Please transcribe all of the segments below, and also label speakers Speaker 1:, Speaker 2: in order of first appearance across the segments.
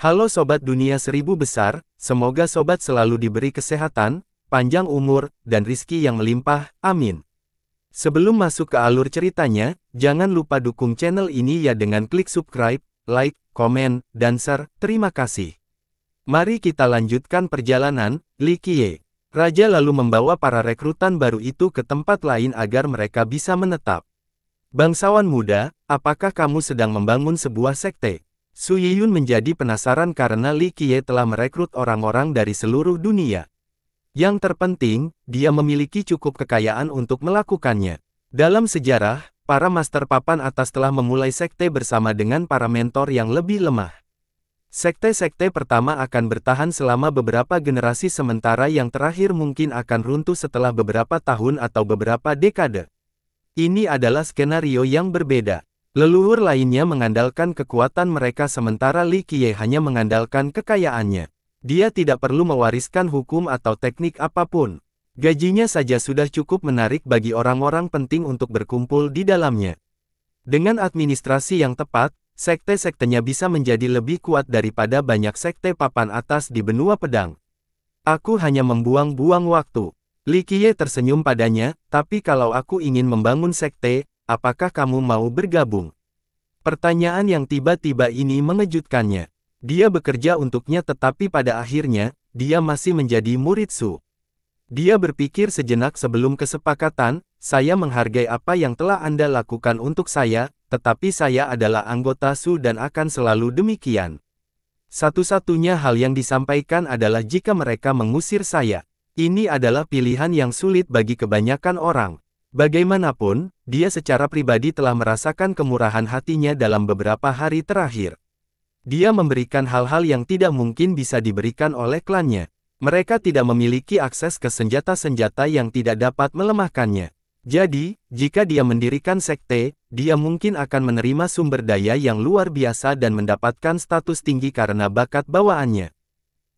Speaker 1: Halo Sobat Dunia Seribu Besar, semoga Sobat selalu diberi kesehatan, panjang umur, dan rizki yang melimpah, amin. Sebelum masuk ke alur ceritanya, jangan lupa dukung channel ini ya dengan klik subscribe, like, komen, dan share, terima kasih. Mari kita lanjutkan perjalanan, Li Raja lalu membawa para rekrutan baru itu ke tempat lain agar mereka bisa menetap. Bangsawan muda, apakah kamu sedang membangun sebuah sekte? Su Yiyun menjadi penasaran karena Li Qiye telah merekrut orang-orang dari seluruh dunia. Yang terpenting, dia memiliki cukup kekayaan untuk melakukannya. Dalam sejarah, para master papan atas telah memulai sekte bersama dengan para mentor yang lebih lemah. Sekte-sekte pertama akan bertahan selama beberapa generasi sementara yang terakhir mungkin akan runtuh setelah beberapa tahun atau beberapa dekade. Ini adalah skenario yang berbeda. Leluhur lainnya mengandalkan kekuatan mereka sementara Li Qiye hanya mengandalkan kekayaannya. Dia tidak perlu mewariskan hukum atau teknik apapun. Gajinya saja sudah cukup menarik bagi orang-orang penting untuk berkumpul di dalamnya. Dengan administrasi yang tepat, sekte-sektenya bisa menjadi lebih kuat daripada banyak sekte papan atas di benua pedang. Aku hanya membuang-buang waktu. Li Qiye tersenyum padanya, tapi kalau aku ingin membangun sekte, apakah kamu mau bergabung? Pertanyaan yang tiba-tiba ini mengejutkannya. Dia bekerja untuknya tetapi pada akhirnya, dia masih menjadi murid Su. Dia berpikir sejenak sebelum kesepakatan, saya menghargai apa yang telah Anda lakukan untuk saya, tetapi saya adalah anggota Su dan akan selalu demikian. Satu-satunya hal yang disampaikan adalah jika mereka mengusir saya. Ini adalah pilihan yang sulit bagi kebanyakan orang. Bagaimanapun, dia secara pribadi telah merasakan kemurahan hatinya dalam beberapa hari terakhir. Dia memberikan hal-hal yang tidak mungkin bisa diberikan oleh klannya. Mereka tidak memiliki akses ke senjata-senjata yang tidak dapat melemahkannya. Jadi, jika dia mendirikan sekte, dia mungkin akan menerima sumber daya yang luar biasa dan mendapatkan status tinggi karena bakat bawaannya.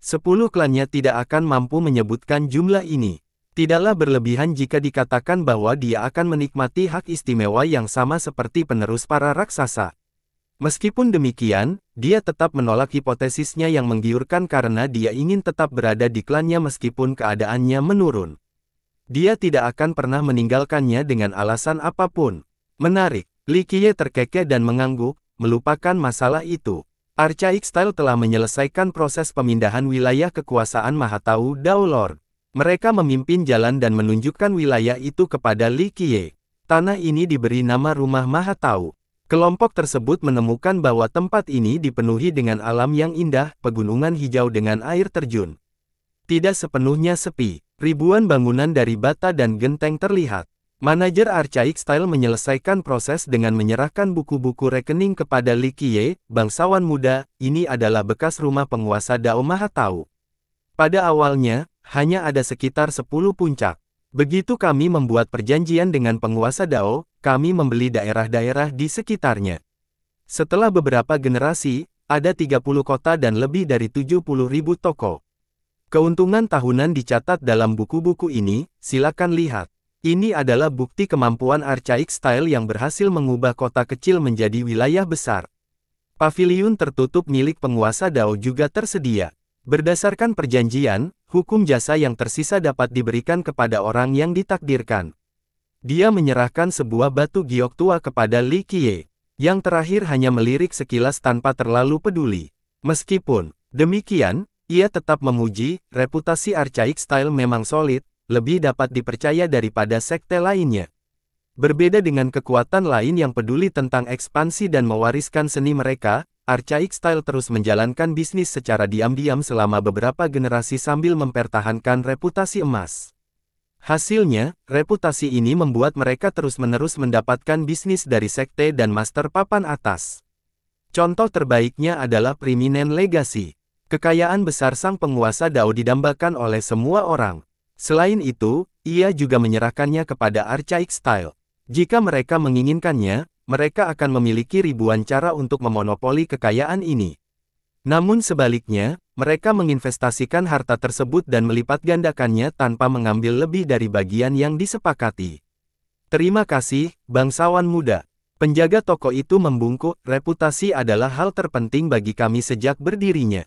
Speaker 1: Sepuluh klannya tidak akan mampu menyebutkan jumlah ini. Tidaklah berlebihan jika dikatakan bahwa dia akan menikmati hak istimewa yang sama seperti penerus para raksasa. Meskipun demikian, dia tetap menolak hipotesisnya yang menggiurkan karena dia ingin tetap berada di klannya meskipun keadaannya menurun. Dia tidak akan pernah meninggalkannya dengan alasan apapun. Menarik, Likie terkekeh dan mengangguk, melupakan masalah itu. Archaic Style telah menyelesaikan proses pemindahan wilayah kekuasaan Mahatau Daulord. Mereka memimpin jalan dan menunjukkan wilayah itu kepada Li Qiye. Tanah ini diberi nama Rumah Mahatau. Kelompok tersebut menemukan bahwa tempat ini dipenuhi dengan alam yang indah, pegunungan hijau dengan air terjun. Tidak sepenuhnya sepi, ribuan bangunan dari bata dan genteng terlihat. Manajer Archaic Style menyelesaikan proses dengan menyerahkan buku-buku rekening kepada Li Qiye, bangsawan muda, ini adalah bekas rumah penguasa Dao Mahatau. Pada awalnya, hanya ada sekitar 10 puncak. Begitu kami membuat perjanjian dengan penguasa Dao, kami membeli daerah-daerah di sekitarnya. Setelah beberapa generasi, ada 30 kota dan lebih dari 70 ribu toko. Keuntungan tahunan dicatat dalam buku-buku ini, silakan lihat. Ini adalah bukti kemampuan archaic style yang berhasil mengubah kota kecil menjadi wilayah besar. Paviliun tertutup milik penguasa Dao juga tersedia. Berdasarkan perjanjian, hukum jasa yang tersisa dapat diberikan kepada orang yang ditakdirkan. Dia menyerahkan sebuah batu giok tua kepada Li Qiye. Yang terakhir hanya melirik sekilas tanpa terlalu peduli. Meskipun demikian, ia tetap memuji, reputasi archaic style memang solid, lebih dapat dipercaya daripada sekte lainnya. Berbeda dengan kekuatan lain yang peduli tentang ekspansi dan mewariskan seni mereka, Archaic Style terus menjalankan bisnis secara diam-diam selama beberapa generasi sambil mempertahankan reputasi emas. Hasilnya, reputasi ini membuat mereka terus-menerus mendapatkan bisnis dari sekte dan master papan atas. Contoh terbaiknya adalah Priminen Legacy. Kekayaan besar sang penguasa Dao didambakan oleh semua orang. Selain itu, ia juga menyerahkannya kepada Archaic Style. Jika mereka menginginkannya, mereka akan memiliki ribuan cara untuk memonopoli kekayaan ini. Namun sebaliknya, mereka menginvestasikan harta tersebut dan melipat gandakannya tanpa mengambil lebih dari bagian yang disepakati. Terima kasih, bangsawan muda. Penjaga toko itu membungkuk, reputasi adalah hal terpenting bagi kami sejak berdirinya.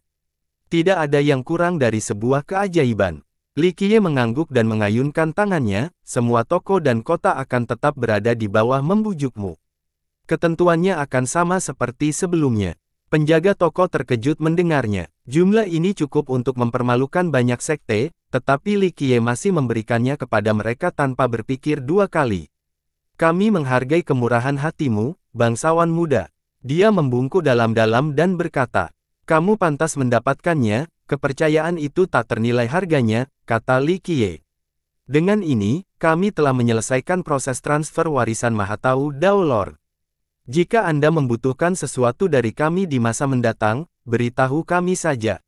Speaker 1: Tidak ada yang kurang dari sebuah keajaiban. Likie mengangguk dan mengayunkan tangannya, semua toko dan kota akan tetap berada di bawah membujukmu. Ketentuannya akan sama seperti sebelumnya. Penjaga toko terkejut mendengarnya. Jumlah ini cukup untuk mempermalukan banyak sekte, tetapi Li Likie masih memberikannya kepada mereka tanpa berpikir dua kali. Kami menghargai kemurahan hatimu, bangsawan muda. Dia membungkuk dalam-dalam dan berkata, Kamu pantas mendapatkannya, kepercayaan itu tak ternilai harganya, kata Li Likie. Dengan ini, kami telah menyelesaikan proses transfer warisan Mahatau Lord. Jika Anda membutuhkan sesuatu dari kami di masa mendatang, beritahu kami saja.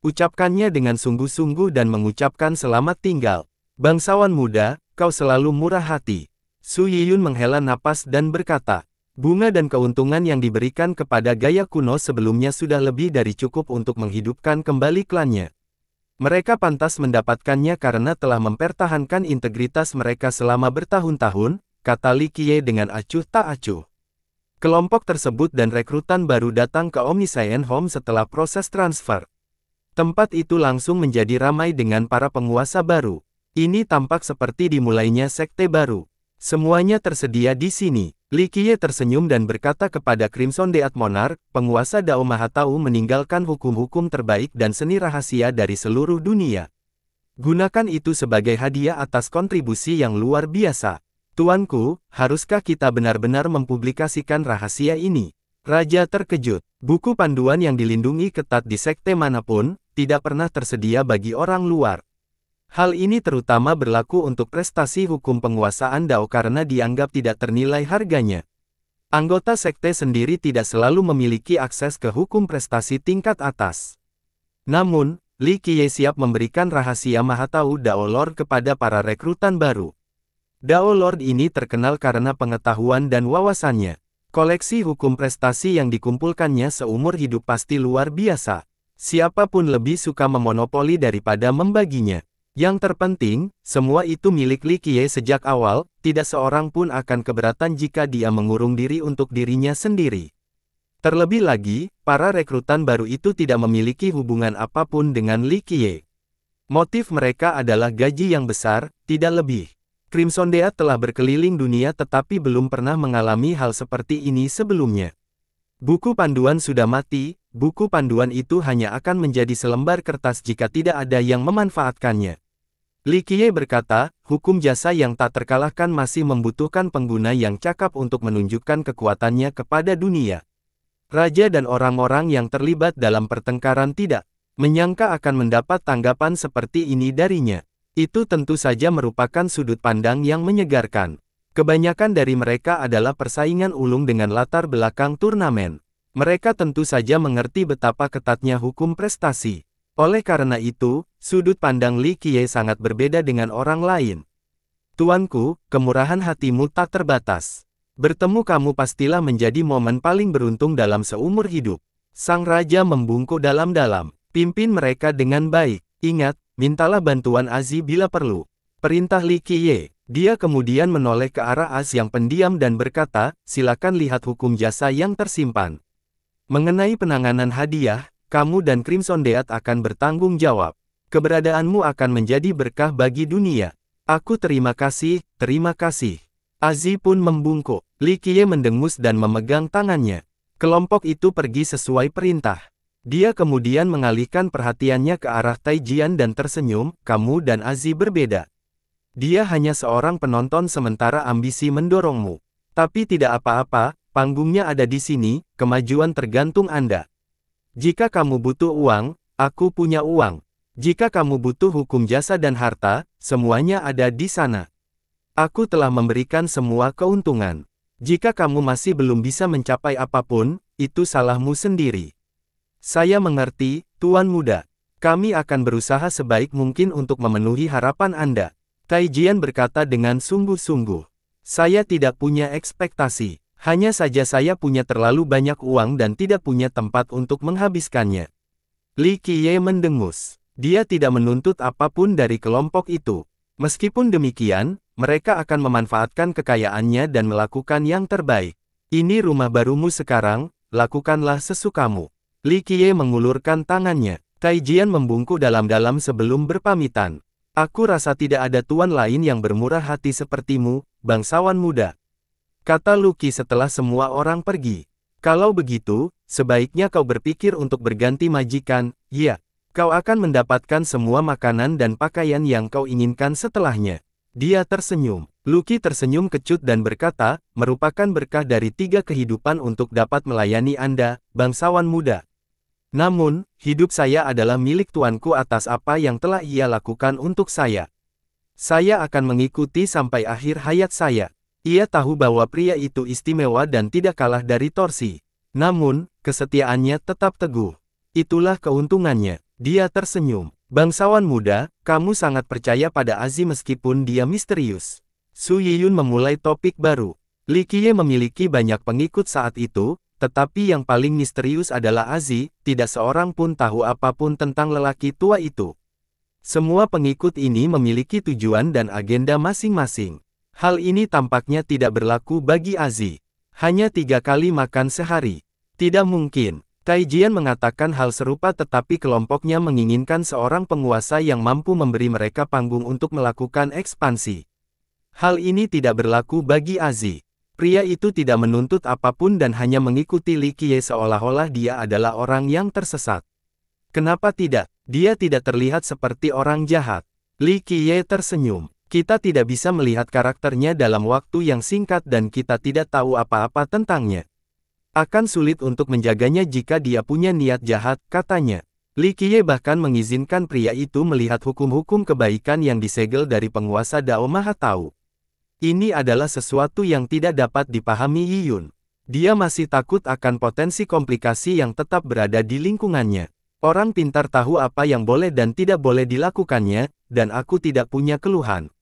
Speaker 1: Ucapkannya dengan sungguh-sungguh dan mengucapkan selamat tinggal. Bangsawan muda, kau selalu murah hati. Su Yiyun menghela napas dan berkata, Bunga dan keuntungan yang diberikan kepada gaya kuno sebelumnya sudah lebih dari cukup untuk menghidupkan kembali klannya. Mereka pantas mendapatkannya karena telah mempertahankan integritas mereka selama bertahun-tahun, kata Li Qiye dengan acuh tak acuh. Kelompok tersebut dan rekrutan baru datang ke Omniscient Home setelah proses transfer. Tempat itu langsung menjadi ramai dengan para penguasa baru. Ini tampak seperti dimulainya sekte baru. Semuanya tersedia di sini. Likie tersenyum dan berkata kepada Crimson Deat Monarch, penguasa Dao Mahatau meninggalkan hukum-hukum terbaik dan seni rahasia dari seluruh dunia. Gunakan itu sebagai hadiah atas kontribusi yang luar biasa. Tuanku, haruskah kita benar-benar mempublikasikan rahasia ini? Raja terkejut. Buku panduan yang dilindungi ketat di sekte manapun, tidak pernah tersedia bagi orang luar. Hal ini terutama berlaku untuk prestasi hukum penguasaan Dao karena dianggap tidak ternilai harganya. Anggota sekte sendiri tidak selalu memiliki akses ke hukum prestasi tingkat atas. Namun, Li Qiye siap memberikan rahasia Mahatau Dao Lord kepada para rekrutan baru. Dao Lord ini terkenal karena pengetahuan dan wawasannya. Koleksi hukum prestasi yang dikumpulkannya seumur hidup pasti luar biasa. Siapapun lebih suka memonopoli daripada membaginya. Yang terpenting, semua itu milik Li Qiye sejak awal, tidak seorang pun akan keberatan jika dia mengurung diri untuk dirinya sendiri. Terlebih lagi, para rekrutan baru itu tidak memiliki hubungan apapun dengan Li Qiye. Motif mereka adalah gaji yang besar, tidak lebih. Crimson Death telah berkeliling dunia tetapi belum pernah mengalami hal seperti ini sebelumnya. Buku panduan sudah mati, buku panduan itu hanya akan menjadi selembar kertas jika tidak ada yang memanfaatkannya. Qiye berkata, hukum jasa yang tak terkalahkan masih membutuhkan pengguna yang cakap untuk menunjukkan kekuatannya kepada dunia. Raja dan orang-orang yang terlibat dalam pertengkaran tidak menyangka akan mendapat tanggapan seperti ini darinya. Itu tentu saja merupakan sudut pandang yang menyegarkan. Kebanyakan dari mereka adalah persaingan ulung dengan latar belakang turnamen. Mereka tentu saja mengerti betapa ketatnya hukum prestasi. Oleh karena itu, sudut pandang Li Qiye sangat berbeda dengan orang lain. Tuanku, kemurahan hatimu tak terbatas. Bertemu kamu pastilah menjadi momen paling beruntung dalam seumur hidup. Sang Raja membungkuk dalam-dalam. Pimpin mereka dengan baik. Ingat, Mintalah bantuan Azi bila perlu. Perintah Li Qiye. Dia kemudian menoleh ke arah Az yang pendiam dan berkata, silakan lihat hukum jasa yang tersimpan. Mengenai penanganan hadiah, kamu dan Crimson Deat akan bertanggung jawab. Keberadaanmu akan menjadi berkah bagi dunia. Aku terima kasih, terima kasih. Azi pun membungkuk. Li Qiye mendengus dan memegang tangannya. Kelompok itu pergi sesuai perintah. Dia kemudian mengalihkan perhatiannya ke arah Taijian dan tersenyum, kamu dan Azi berbeda. Dia hanya seorang penonton sementara ambisi mendorongmu. Tapi tidak apa-apa, panggungnya ada di sini, kemajuan tergantung Anda. Jika kamu butuh uang, aku punya uang. Jika kamu butuh hukum jasa dan harta, semuanya ada di sana. Aku telah memberikan semua keuntungan. Jika kamu masih belum bisa mencapai apapun, itu salahmu sendiri. Saya mengerti, Tuan Muda. Kami akan berusaha sebaik mungkin untuk memenuhi harapan Anda. Taijian berkata dengan sungguh-sungguh. Saya tidak punya ekspektasi. Hanya saja saya punya terlalu banyak uang dan tidak punya tempat untuk menghabiskannya. Li Qiye mendengus. Dia tidak menuntut apapun dari kelompok itu. Meskipun demikian, mereka akan memanfaatkan kekayaannya dan melakukan yang terbaik. Ini rumah barumu sekarang, lakukanlah sesukamu. Li Qiye mengulurkan tangannya. Kaijian membungkuk dalam-dalam sebelum berpamitan. Aku rasa tidak ada tuan lain yang bermurah hati sepertimu, bangsawan muda. Kata Luki setelah semua orang pergi. Kalau begitu, sebaiknya kau berpikir untuk berganti majikan, ya. Kau akan mendapatkan semua makanan dan pakaian yang kau inginkan setelahnya. Dia tersenyum. Luki tersenyum kecut dan berkata, merupakan berkah dari tiga kehidupan untuk dapat melayani Anda, bangsawan muda. Namun, hidup saya adalah milik Tuanku atas apa yang telah ia lakukan untuk saya. Saya akan mengikuti sampai akhir hayat saya. Ia tahu bahwa pria itu istimewa dan tidak kalah dari Torsi. Namun, kesetiaannya tetap teguh. Itulah keuntungannya. Dia tersenyum. Bangsawan muda, kamu sangat percaya pada Azi meskipun dia misterius. Su Yiyun memulai topik baru. Li Qiye memiliki banyak pengikut saat itu, tetapi yang paling misterius adalah Azi, tidak seorang pun tahu apapun tentang lelaki tua itu. Semua pengikut ini memiliki tujuan dan agenda masing-masing. Hal ini tampaknya tidak berlaku bagi Azi. Hanya tiga kali makan sehari. Tidak mungkin. Taijian mengatakan hal serupa tetapi kelompoknya menginginkan seorang penguasa yang mampu memberi mereka panggung untuk melakukan ekspansi. Hal ini tidak berlaku bagi Aziz. Pria itu tidak menuntut apapun dan hanya mengikuti Li Qiye seolah-olah dia adalah orang yang tersesat. Kenapa tidak? Dia tidak terlihat seperti orang jahat. Li Qiye tersenyum. Kita tidak bisa melihat karakternya dalam waktu yang singkat dan kita tidak tahu apa-apa tentangnya. Akan sulit untuk menjaganya jika dia punya niat jahat, katanya. Li Qiye bahkan mengizinkan pria itu melihat hukum-hukum kebaikan yang disegel dari penguasa Dao Maha Tahu. Ini adalah sesuatu yang tidak dapat dipahami Yi Yun. Dia masih takut akan potensi komplikasi yang tetap berada di lingkungannya. Orang pintar tahu apa yang boleh dan tidak boleh dilakukannya, dan aku tidak punya keluhan.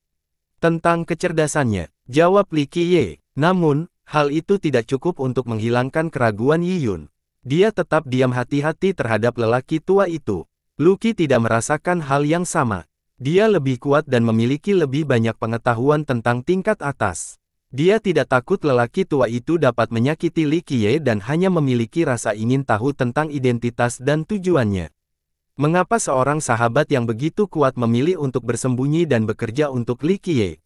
Speaker 1: Tentang kecerdasannya, jawab Li Qiye. Namun, hal itu tidak cukup untuk menghilangkan keraguan Yi Yun. Dia tetap diam hati-hati terhadap lelaki tua itu. Luki tidak merasakan hal yang sama. Dia lebih kuat dan memiliki lebih banyak pengetahuan tentang tingkat atas. Dia tidak takut lelaki tua itu dapat menyakiti Li Qiye dan hanya memiliki rasa ingin tahu tentang identitas dan tujuannya. Mengapa seorang sahabat yang begitu kuat memilih untuk bersembunyi dan bekerja untuk Li Qiye?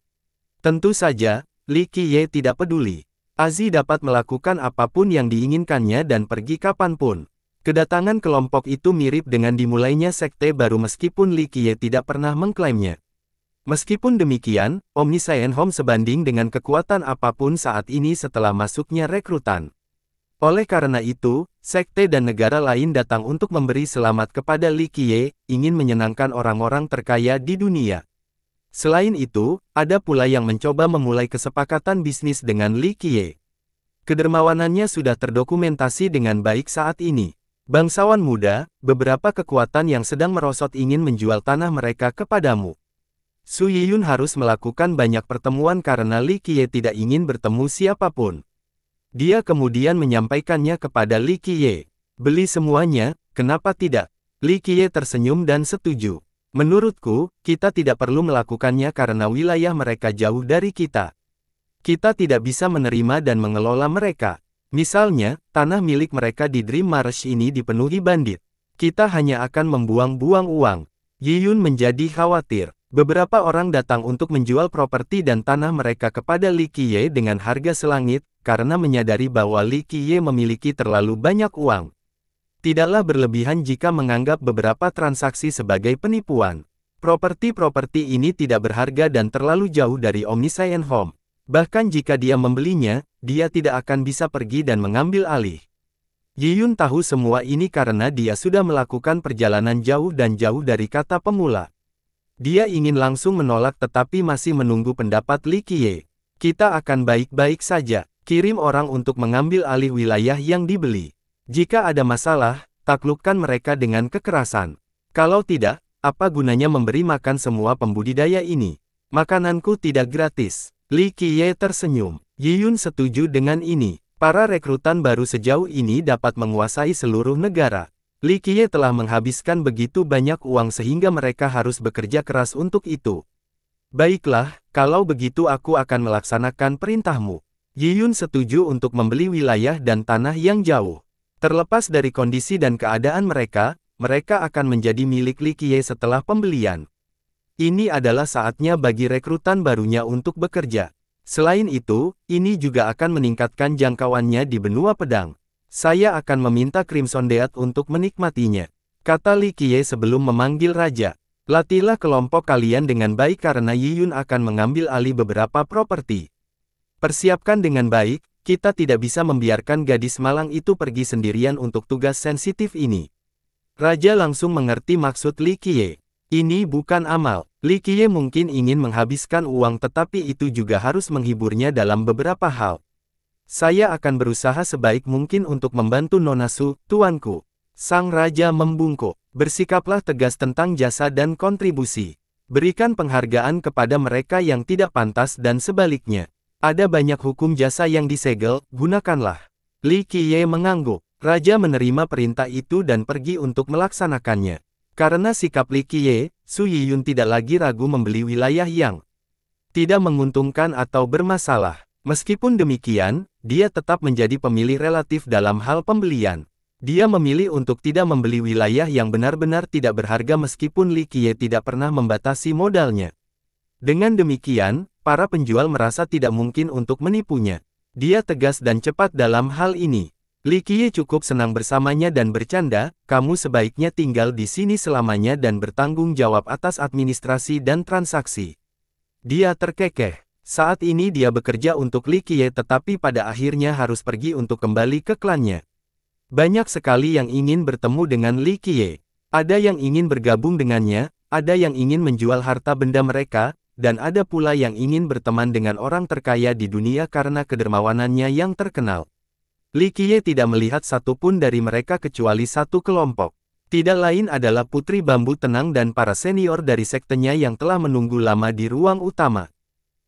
Speaker 1: Tentu saja, Li Qiye tidak peduli. Azi dapat melakukan apapun yang diinginkannya dan pergi kapanpun. Kedatangan kelompok itu mirip dengan dimulainya sekte baru meskipun Li Qiye tidak pernah mengklaimnya. Meskipun demikian, Omni Omniscient Home sebanding dengan kekuatan apapun saat ini setelah masuknya rekrutan. Oleh karena itu, sekte dan negara lain datang untuk memberi selamat kepada Li Qiye, ingin menyenangkan orang-orang terkaya di dunia. Selain itu, ada pula yang mencoba memulai kesepakatan bisnis dengan Li Qiye. Kedermawanannya sudah terdokumentasi dengan baik saat ini. Bangsawan muda, beberapa kekuatan yang sedang merosot ingin menjual tanah mereka kepadamu. Su Yiyun harus melakukan banyak pertemuan karena Li Qiye tidak ingin bertemu siapapun. Dia kemudian menyampaikannya kepada Li Qiye. Beli semuanya, kenapa tidak? Li Qiye tersenyum dan setuju. Menurutku, kita tidak perlu melakukannya karena wilayah mereka jauh dari kita. Kita tidak bisa menerima dan mengelola mereka. Misalnya, tanah milik mereka di Dream Marsh ini dipenuhi bandit. Kita hanya akan membuang-buang uang. Yiyun menjadi khawatir. Beberapa orang datang untuk menjual properti dan tanah mereka kepada Li Qiye dengan harga selangit, karena menyadari bahwa Li Qiye memiliki terlalu banyak uang. Tidaklah berlebihan jika menganggap beberapa transaksi sebagai penipuan. Properti-properti ini tidak berharga dan terlalu jauh dari Omniscient Home. Bahkan jika dia membelinya, dia tidak akan bisa pergi dan mengambil alih. Yiyun tahu semua ini karena dia sudah melakukan perjalanan jauh dan jauh dari kata pemula. Dia ingin langsung menolak tetapi masih menunggu pendapat Li Qiye. Kita akan baik-baik saja, kirim orang untuk mengambil alih wilayah yang dibeli. Jika ada masalah, taklukkan mereka dengan kekerasan. Kalau tidak, apa gunanya memberi makan semua pembudidaya ini? Makananku tidak gratis. Li Qiye tersenyum. Yiyun setuju dengan ini. Para rekrutan baru sejauh ini dapat menguasai seluruh negara. Li Qiye telah menghabiskan begitu banyak uang sehingga mereka harus bekerja keras untuk itu. Baiklah, kalau begitu aku akan melaksanakan perintahmu. Yiyun setuju untuk membeli wilayah dan tanah yang jauh. Terlepas dari kondisi dan keadaan mereka, mereka akan menjadi milik Li Qiye setelah pembelian. Ini adalah saatnya bagi rekrutan barunya untuk bekerja. Selain itu, ini juga akan meningkatkan jangkauannya di benua pedang. Saya akan meminta Crimson Deat untuk menikmatinya. Kata Li Qiye sebelum memanggil raja. Latihlah kelompok kalian dengan baik karena Yi Yun akan mengambil alih beberapa properti. Persiapkan dengan baik, kita tidak bisa membiarkan gadis malang itu pergi sendirian untuk tugas sensitif ini. Raja langsung mengerti maksud Li Qiye. Ini bukan amal. Li Qiye mungkin ingin menghabiskan uang tetapi itu juga harus menghiburnya dalam beberapa hal. Saya akan berusaha sebaik mungkin untuk membantu Nonasu, tuanku. Sang Raja membungkuk. Bersikaplah tegas tentang jasa dan kontribusi. Berikan penghargaan kepada mereka yang tidak pantas dan sebaliknya. Ada banyak hukum jasa yang disegel, gunakanlah. Li Qiye mengangguk. Raja menerima perintah itu dan pergi untuk melaksanakannya. Karena sikap Li Qiye, Su Yiyun tidak lagi ragu membeli wilayah yang tidak menguntungkan atau bermasalah. Meskipun demikian, dia tetap menjadi pemilih relatif dalam hal pembelian. Dia memilih untuk tidak membeli wilayah yang benar-benar tidak berharga meskipun Li Qiye tidak pernah membatasi modalnya. Dengan demikian, para penjual merasa tidak mungkin untuk menipunya. Dia tegas dan cepat dalam hal ini. Li Qiye cukup senang bersamanya dan bercanda, kamu sebaiknya tinggal di sini selamanya dan bertanggung jawab atas administrasi dan transaksi. Dia terkekeh. Saat ini dia bekerja untuk Li Qiye tetapi pada akhirnya harus pergi untuk kembali ke klannya. Banyak sekali yang ingin bertemu dengan Li Qiye. Ada yang ingin bergabung dengannya, ada yang ingin menjual harta benda mereka, dan ada pula yang ingin berteman dengan orang terkaya di dunia karena kedermawanannya yang terkenal. Li Qiye tidak melihat satupun dari mereka kecuali satu kelompok. Tidak lain adalah Putri Bambu Tenang dan para senior dari sektenya yang telah menunggu lama di ruang utama.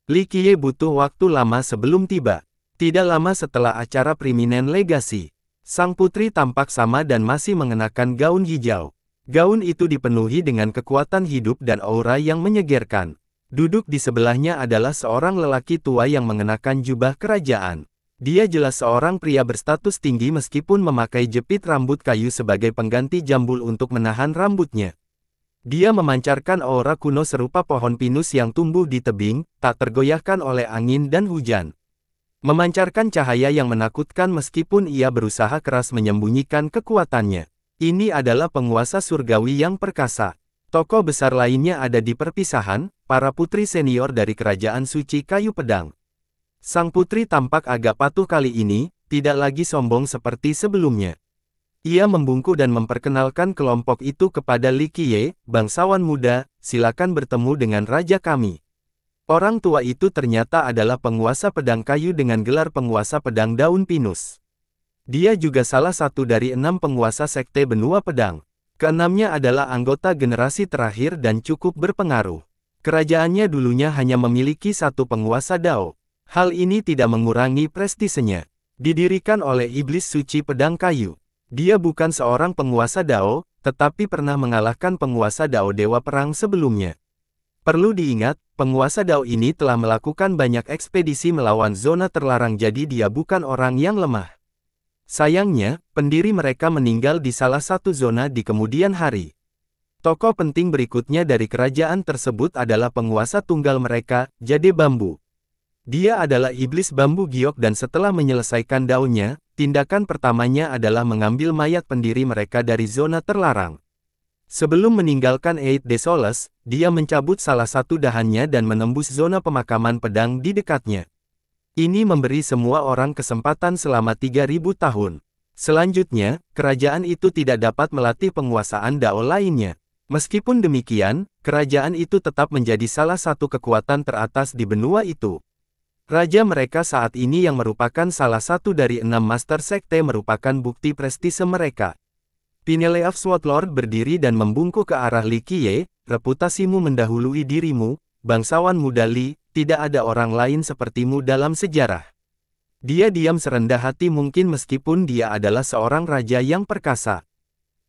Speaker 1: Li Qiye butuh waktu lama sebelum tiba. Tidak lama setelah acara Priminen legasi, sang putri tampak sama dan masih mengenakan gaun hijau. Gaun itu dipenuhi dengan kekuatan hidup dan aura yang menyegarkan. Duduk di sebelahnya adalah seorang lelaki tua yang mengenakan jubah kerajaan. Dia jelas seorang pria berstatus tinggi meskipun memakai jepit rambut kayu sebagai pengganti jambul untuk menahan rambutnya. Dia memancarkan aura kuno serupa pohon pinus yang tumbuh di tebing, tak tergoyahkan oleh angin dan hujan. Memancarkan cahaya yang menakutkan meskipun ia berusaha keras menyembunyikan kekuatannya. Ini adalah penguasa surgawi yang perkasa. Tokoh besar lainnya ada di perpisahan, para putri senior dari kerajaan suci kayu pedang. Sang putri tampak agak patuh kali ini, tidak lagi sombong seperti sebelumnya. Ia membungkuk dan memperkenalkan kelompok itu kepada Li Qiye, bangsawan muda, silakan bertemu dengan raja kami. Orang tua itu ternyata adalah penguasa pedang kayu dengan gelar penguasa pedang daun pinus. Dia juga salah satu dari enam penguasa sekte benua pedang. Keenamnya adalah anggota generasi terakhir dan cukup berpengaruh. Kerajaannya dulunya hanya memiliki satu penguasa Dao. Hal ini tidak mengurangi prestisenya. Didirikan oleh iblis suci pedang kayu. Dia bukan seorang penguasa Dao, tetapi pernah mengalahkan penguasa Dao Dewa Perang sebelumnya. Perlu diingat, penguasa Dao ini telah melakukan banyak ekspedisi melawan zona terlarang jadi dia bukan orang yang lemah. Sayangnya, pendiri mereka meninggal di salah satu zona di kemudian hari. Tokoh penting berikutnya dari kerajaan tersebut adalah penguasa tunggal mereka, Jade Bambu. Dia adalah iblis bambu giok dan setelah menyelesaikan daunnya, tindakan pertamanya adalah mengambil mayat pendiri mereka dari zona terlarang. Sebelum meninggalkan Eid Desolus, dia mencabut salah satu dahannya dan menembus zona pemakaman pedang di dekatnya. Ini memberi semua orang kesempatan selama 3000 tahun. Selanjutnya, kerajaan itu tidak dapat melatih penguasaan Dao lainnya. Meskipun demikian, kerajaan itu tetap menjadi salah satu kekuatan teratas di benua itu. Raja mereka saat ini yang merupakan salah satu dari enam Master Sekte merupakan bukti prestise mereka. Pineleaf Swatlord berdiri dan membungkuk ke arah Li Qiye, reputasimu mendahului dirimu, bangsawan muda Li, tidak ada orang lain sepertimu dalam sejarah. Dia diam serendah hati mungkin meskipun dia adalah seorang raja yang perkasa.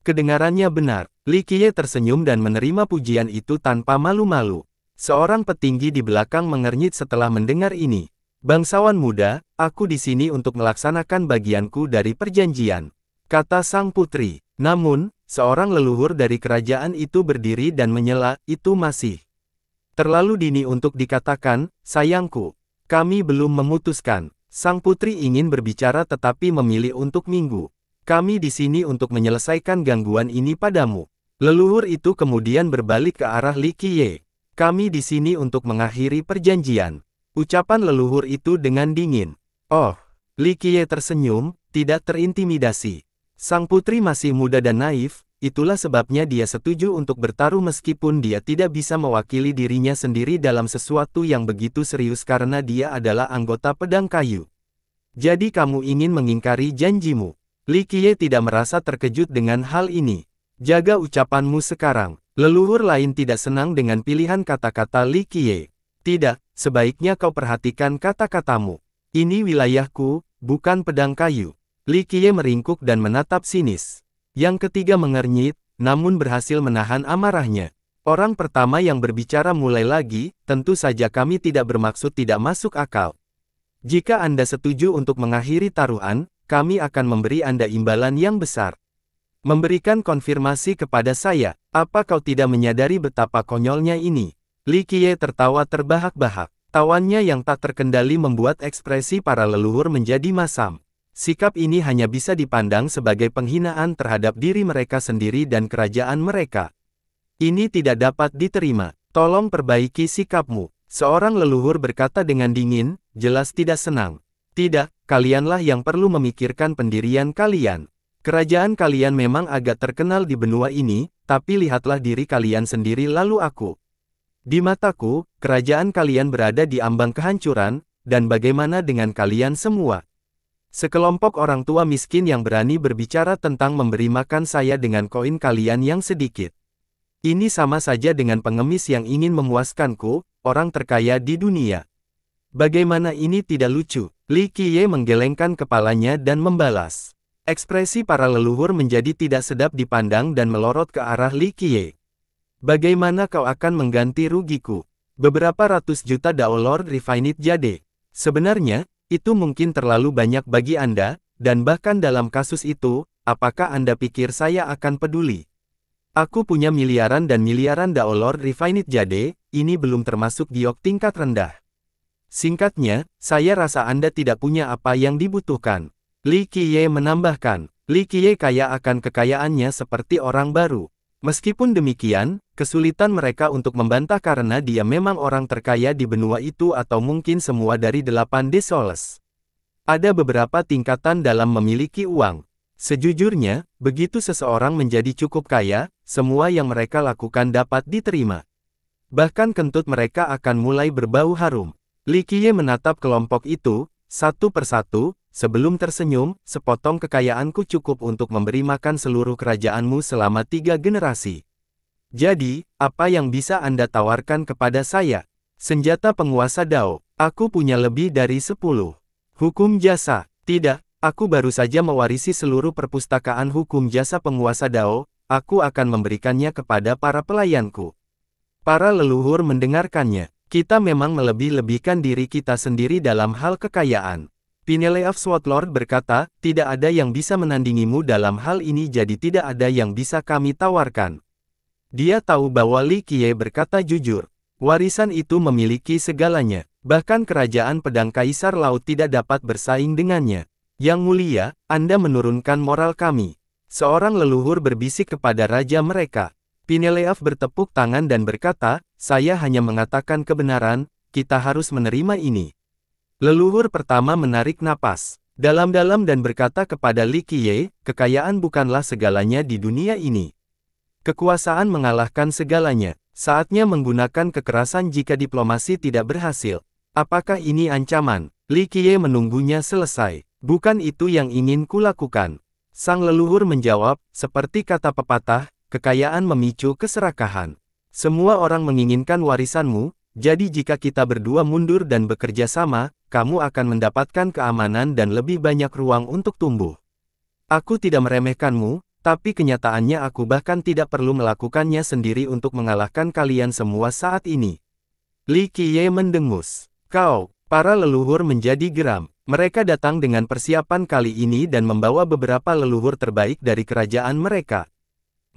Speaker 1: Kedengarannya benar, Li Qiye tersenyum dan menerima pujian itu tanpa malu-malu. Seorang petinggi di belakang mengernyit setelah mendengar ini. Bangsawan muda, aku di sini untuk melaksanakan bagianku dari perjanjian. Kata sang putri. Namun, seorang leluhur dari kerajaan itu berdiri dan menyela, itu masih. Terlalu dini untuk dikatakan, sayangku. Kami belum memutuskan. Sang putri ingin berbicara tetapi memilih untuk minggu. Kami di sini untuk menyelesaikan gangguan ini padamu. Leluhur itu kemudian berbalik ke arah Li Qiye. Kami di sini untuk mengakhiri perjanjian. Ucapan leluhur itu dengan dingin. Oh, Li Qiye tersenyum, tidak terintimidasi. Sang putri masih muda dan naif, itulah sebabnya dia setuju untuk bertaruh meskipun dia tidak bisa mewakili dirinya sendiri dalam sesuatu yang begitu serius karena dia adalah anggota pedang kayu. Jadi kamu ingin mengingkari janjimu. Li Qiye tidak merasa terkejut dengan hal ini. Jaga ucapanmu sekarang. Leluhur lain tidak senang dengan pilihan kata-kata Li Qiye. Tidak, sebaiknya kau perhatikan kata-katamu. Ini wilayahku, bukan pedang kayu. Li Qiye meringkuk dan menatap sinis. Yang ketiga mengernyit, namun berhasil menahan amarahnya. Orang pertama yang berbicara mulai lagi, tentu saja kami tidak bermaksud tidak masuk akal. Jika Anda setuju untuk mengakhiri taruhan, kami akan memberi Anda imbalan yang besar. Memberikan konfirmasi kepada saya, apa kau tidak menyadari betapa konyolnya ini? Li Qiye tertawa terbahak-bahak. Tawannya yang tak terkendali membuat ekspresi para leluhur menjadi masam. Sikap ini hanya bisa dipandang sebagai penghinaan terhadap diri mereka sendiri dan kerajaan mereka. Ini tidak dapat diterima. Tolong perbaiki sikapmu. Seorang leluhur berkata dengan dingin, jelas tidak senang. Tidak, kalianlah yang perlu memikirkan pendirian kalian. Kerajaan kalian memang agak terkenal di benua ini, tapi lihatlah diri kalian sendiri lalu aku. Di mataku, kerajaan kalian berada di ambang kehancuran, dan bagaimana dengan kalian semua? Sekelompok orang tua miskin yang berani berbicara tentang memberi makan saya dengan koin kalian yang sedikit. Ini sama saja dengan pengemis yang ingin memuaskanku, orang terkaya di dunia. Bagaimana ini tidak lucu? Li Qiye menggelengkan kepalanya dan membalas. Ekspresi para leluhur menjadi tidak sedap dipandang dan melorot ke arah Li Qiye. Bagaimana kau akan mengganti rugiku? Beberapa ratus juta Dao Lord Refined Jade. Sebenarnya, itu mungkin terlalu banyak bagi Anda, dan bahkan dalam kasus itu, apakah Anda pikir saya akan peduli? Aku punya miliaran dan miliaran Dao Lord Refined Jade, ini belum termasuk giok tingkat rendah. Singkatnya, saya rasa Anda tidak punya apa yang dibutuhkan. Li Qiye menambahkan, Li Qiye kaya akan kekayaannya seperti orang baru. Meskipun demikian, kesulitan mereka untuk membantah karena dia memang orang terkaya di benua itu atau mungkin semua dari delapan desoles. Ada beberapa tingkatan dalam memiliki uang. Sejujurnya, begitu seseorang menjadi cukup kaya, semua yang mereka lakukan dapat diterima. Bahkan kentut mereka akan mulai berbau harum. Li menatap kelompok itu, satu persatu, Sebelum tersenyum, sepotong kekayaanku cukup untuk memberi makan seluruh kerajaanmu selama tiga generasi. Jadi, apa yang bisa Anda tawarkan kepada saya? Senjata penguasa Dao, aku punya lebih dari sepuluh. Hukum jasa, tidak, aku baru saja mewarisi seluruh perpustakaan hukum jasa penguasa Dao, aku akan memberikannya kepada para pelayanku. Para leluhur mendengarkannya, kita memang melebih-lebihkan diri kita sendiri dalam hal kekayaan. Pineleaf Swatlord berkata, tidak ada yang bisa menandingimu dalam hal ini jadi tidak ada yang bisa kami tawarkan. Dia tahu bahwa Li Qiye berkata jujur. Warisan itu memiliki segalanya, bahkan kerajaan pedang kaisar laut tidak dapat bersaing dengannya. Yang mulia, Anda menurunkan moral kami. Seorang leluhur berbisik kepada raja mereka. Pineleaf bertepuk tangan dan berkata, saya hanya mengatakan kebenaran, kita harus menerima ini. Leluhur pertama menarik napas, dalam-dalam dan berkata kepada Li Qiye, kekayaan bukanlah segalanya di dunia ini. Kekuasaan mengalahkan segalanya, saatnya menggunakan kekerasan jika diplomasi tidak berhasil. Apakah ini ancaman? Li Qiye menunggunya selesai. Bukan itu yang ingin kulakukan. Sang leluhur menjawab, seperti kata pepatah, kekayaan memicu keserakahan. Semua orang menginginkan warisanmu, jadi jika kita berdua mundur dan bekerja sama, kamu akan mendapatkan keamanan dan lebih banyak ruang untuk tumbuh. Aku tidak meremehkanmu, tapi kenyataannya aku bahkan tidak perlu melakukannya sendiri untuk mengalahkan kalian semua saat ini. Li Qiye mendengus. Kau, para leluhur menjadi geram. Mereka datang dengan persiapan kali ini dan membawa beberapa leluhur terbaik dari kerajaan mereka.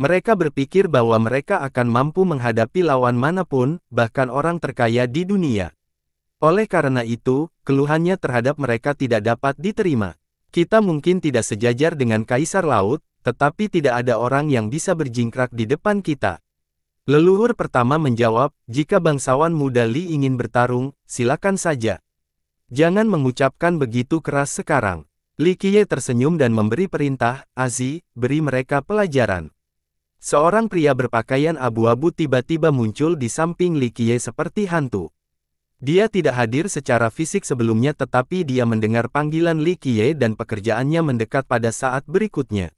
Speaker 1: Mereka berpikir bahwa mereka akan mampu menghadapi lawan manapun, bahkan orang terkaya di dunia. Oleh karena itu, keluhannya terhadap mereka tidak dapat diterima. Kita mungkin tidak sejajar dengan kaisar laut, tetapi tidak ada orang yang bisa berjingkrak di depan kita. Leluhur pertama menjawab, jika bangsawan muda Li ingin bertarung, silakan saja. Jangan mengucapkan begitu keras sekarang. Li Qiye tersenyum dan memberi perintah, Azi, beri mereka pelajaran. Seorang pria berpakaian abu-abu tiba-tiba muncul di samping Li Qiye seperti hantu. Dia tidak hadir secara fisik sebelumnya tetapi dia mendengar panggilan Li Qiye dan pekerjaannya mendekat pada saat berikutnya.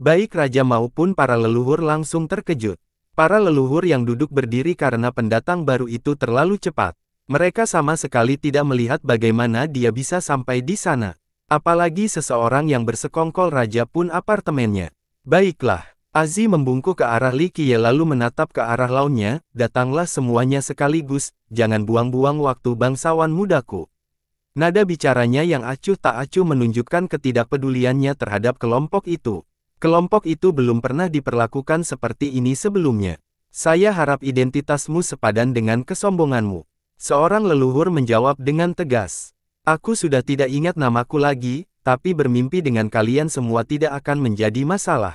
Speaker 1: Baik raja maupun para leluhur langsung terkejut. Para leluhur yang duduk berdiri karena pendatang baru itu terlalu cepat. Mereka sama sekali tidak melihat bagaimana dia bisa sampai di sana. Apalagi seseorang yang bersekongkol raja pun apartemennya. Baiklah, Azi membungkuk ke arah Li Qiye lalu menatap ke arah launnya, datanglah semuanya sekaligus, jangan buang-buang waktu bangsawan mudaku. Nada bicaranya yang acuh tak acuh menunjukkan ketidakpeduliannya terhadap kelompok itu. Kelompok itu belum pernah diperlakukan seperti ini sebelumnya. Saya harap identitasmu sepadan dengan kesombonganmu. Seorang leluhur menjawab dengan tegas. Aku sudah tidak ingat namaku lagi, tapi bermimpi dengan kalian semua tidak akan menjadi masalah.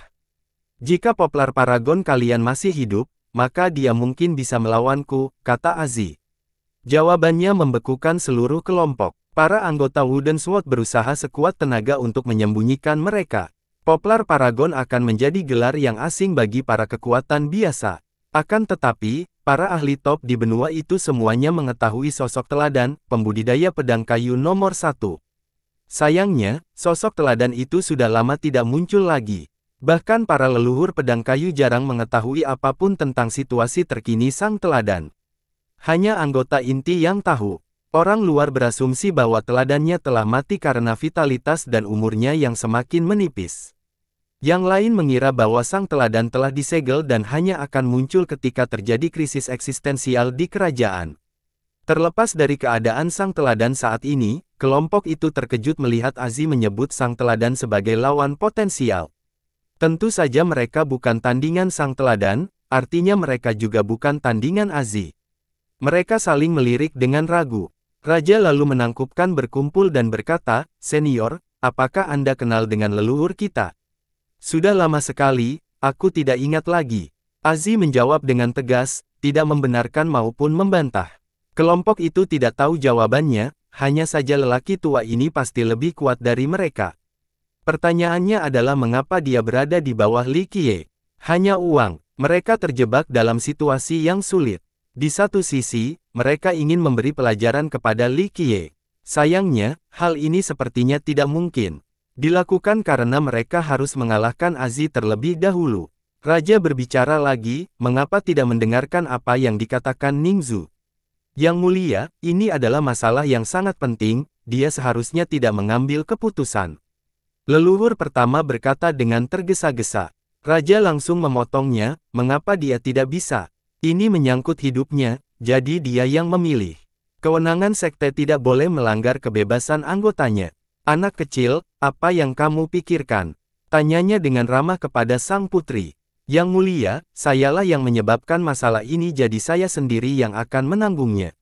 Speaker 1: Jika poplar Paragon kalian masih hidup, maka dia mungkin bisa melawanku, kata Aziz. Jawabannya membekukan seluruh kelompok. Para anggota Wooden Sword berusaha sekuat tenaga untuk menyembunyikan mereka. Poplar Paragon akan menjadi gelar yang asing bagi para kekuatan biasa. Akan tetapi, para ahli top di benua itu semuanya mengetahui sosok teladan, pembudidaya pedang kayu nomor satu. Sayangnya, sosok teladan itu sudah lama tidak muncul lagi. Bahkan para leluhur pedang kayu jarang mengetahui apapun tentang situasi terkini sang teladan. Hanya anggota inti yang tahu. Orang luar berasumsi bahwa teladannya telah mati karena vitalitas dan umurnya yang semakin menipis. Yang lain mengira bahwa sang teladan telah disegel dan hanya akan muncul ketika terjadi krisis eksistensial di kerajaan. Terlepas dari keadaan sang teladan saat ini, kelompok itu terkejut melihat Azi menyebut sang teladan sebagai lawan potensial. Tentu saja mereka bukan tandingan sang teladan, artinya mereka juga bukan tandingan Azi. Mereka saling melirik dengan ragu. Raja lalu menangkupkan berkumpul dan berkata, Senior, apakah Anda kenal dengan leluhur kita? Sudah lama sekali, aku tidak ingat lagi. Azi menjawab dengan tegas, tidak membenarkan maupun membantah. Kelompok itu tidak tahu jawabannya, hanya saja lelaki tua ini pasti lebih kuat dari mereka. Pertanyaannya adalah mengapa dia berada di bawah Li Qiye. Hanya uang, mereka terjebak dalam situasi yang sulit. Di satu sisi, mereka ingin memberi pelajaran kepada Li Qiye. Sayangnya, hal ini sepertinya tidak mungkin. Dilakukan karena mereka harus mengalahkan Aziz terlebih dahulu. Raja berbicara lagi, mengapa tidak mendengarkan apa yang dikatakan Ningzu? Yang mulia, ini adalah masalah yang sangat penting, dia seharusnya tidak mengambil keputusan. Leluhur pertama berkata dengan tergesa-gesa. Raja langsung memotongnya, mengapa dia tidak bisa? Ini menyangkut hidupnya, jadi dia yang memilih. Kewenangan sekte tidak boleh melanggar kebebasan anggotanya. Anak kecil, apa yang kamu pikirkan? Tanyanya dengan ramah kepada sang putri. Yang mulia, sayalah yang menyebabkan masalah ini jadi saya sendiri yang akan menanggungnya.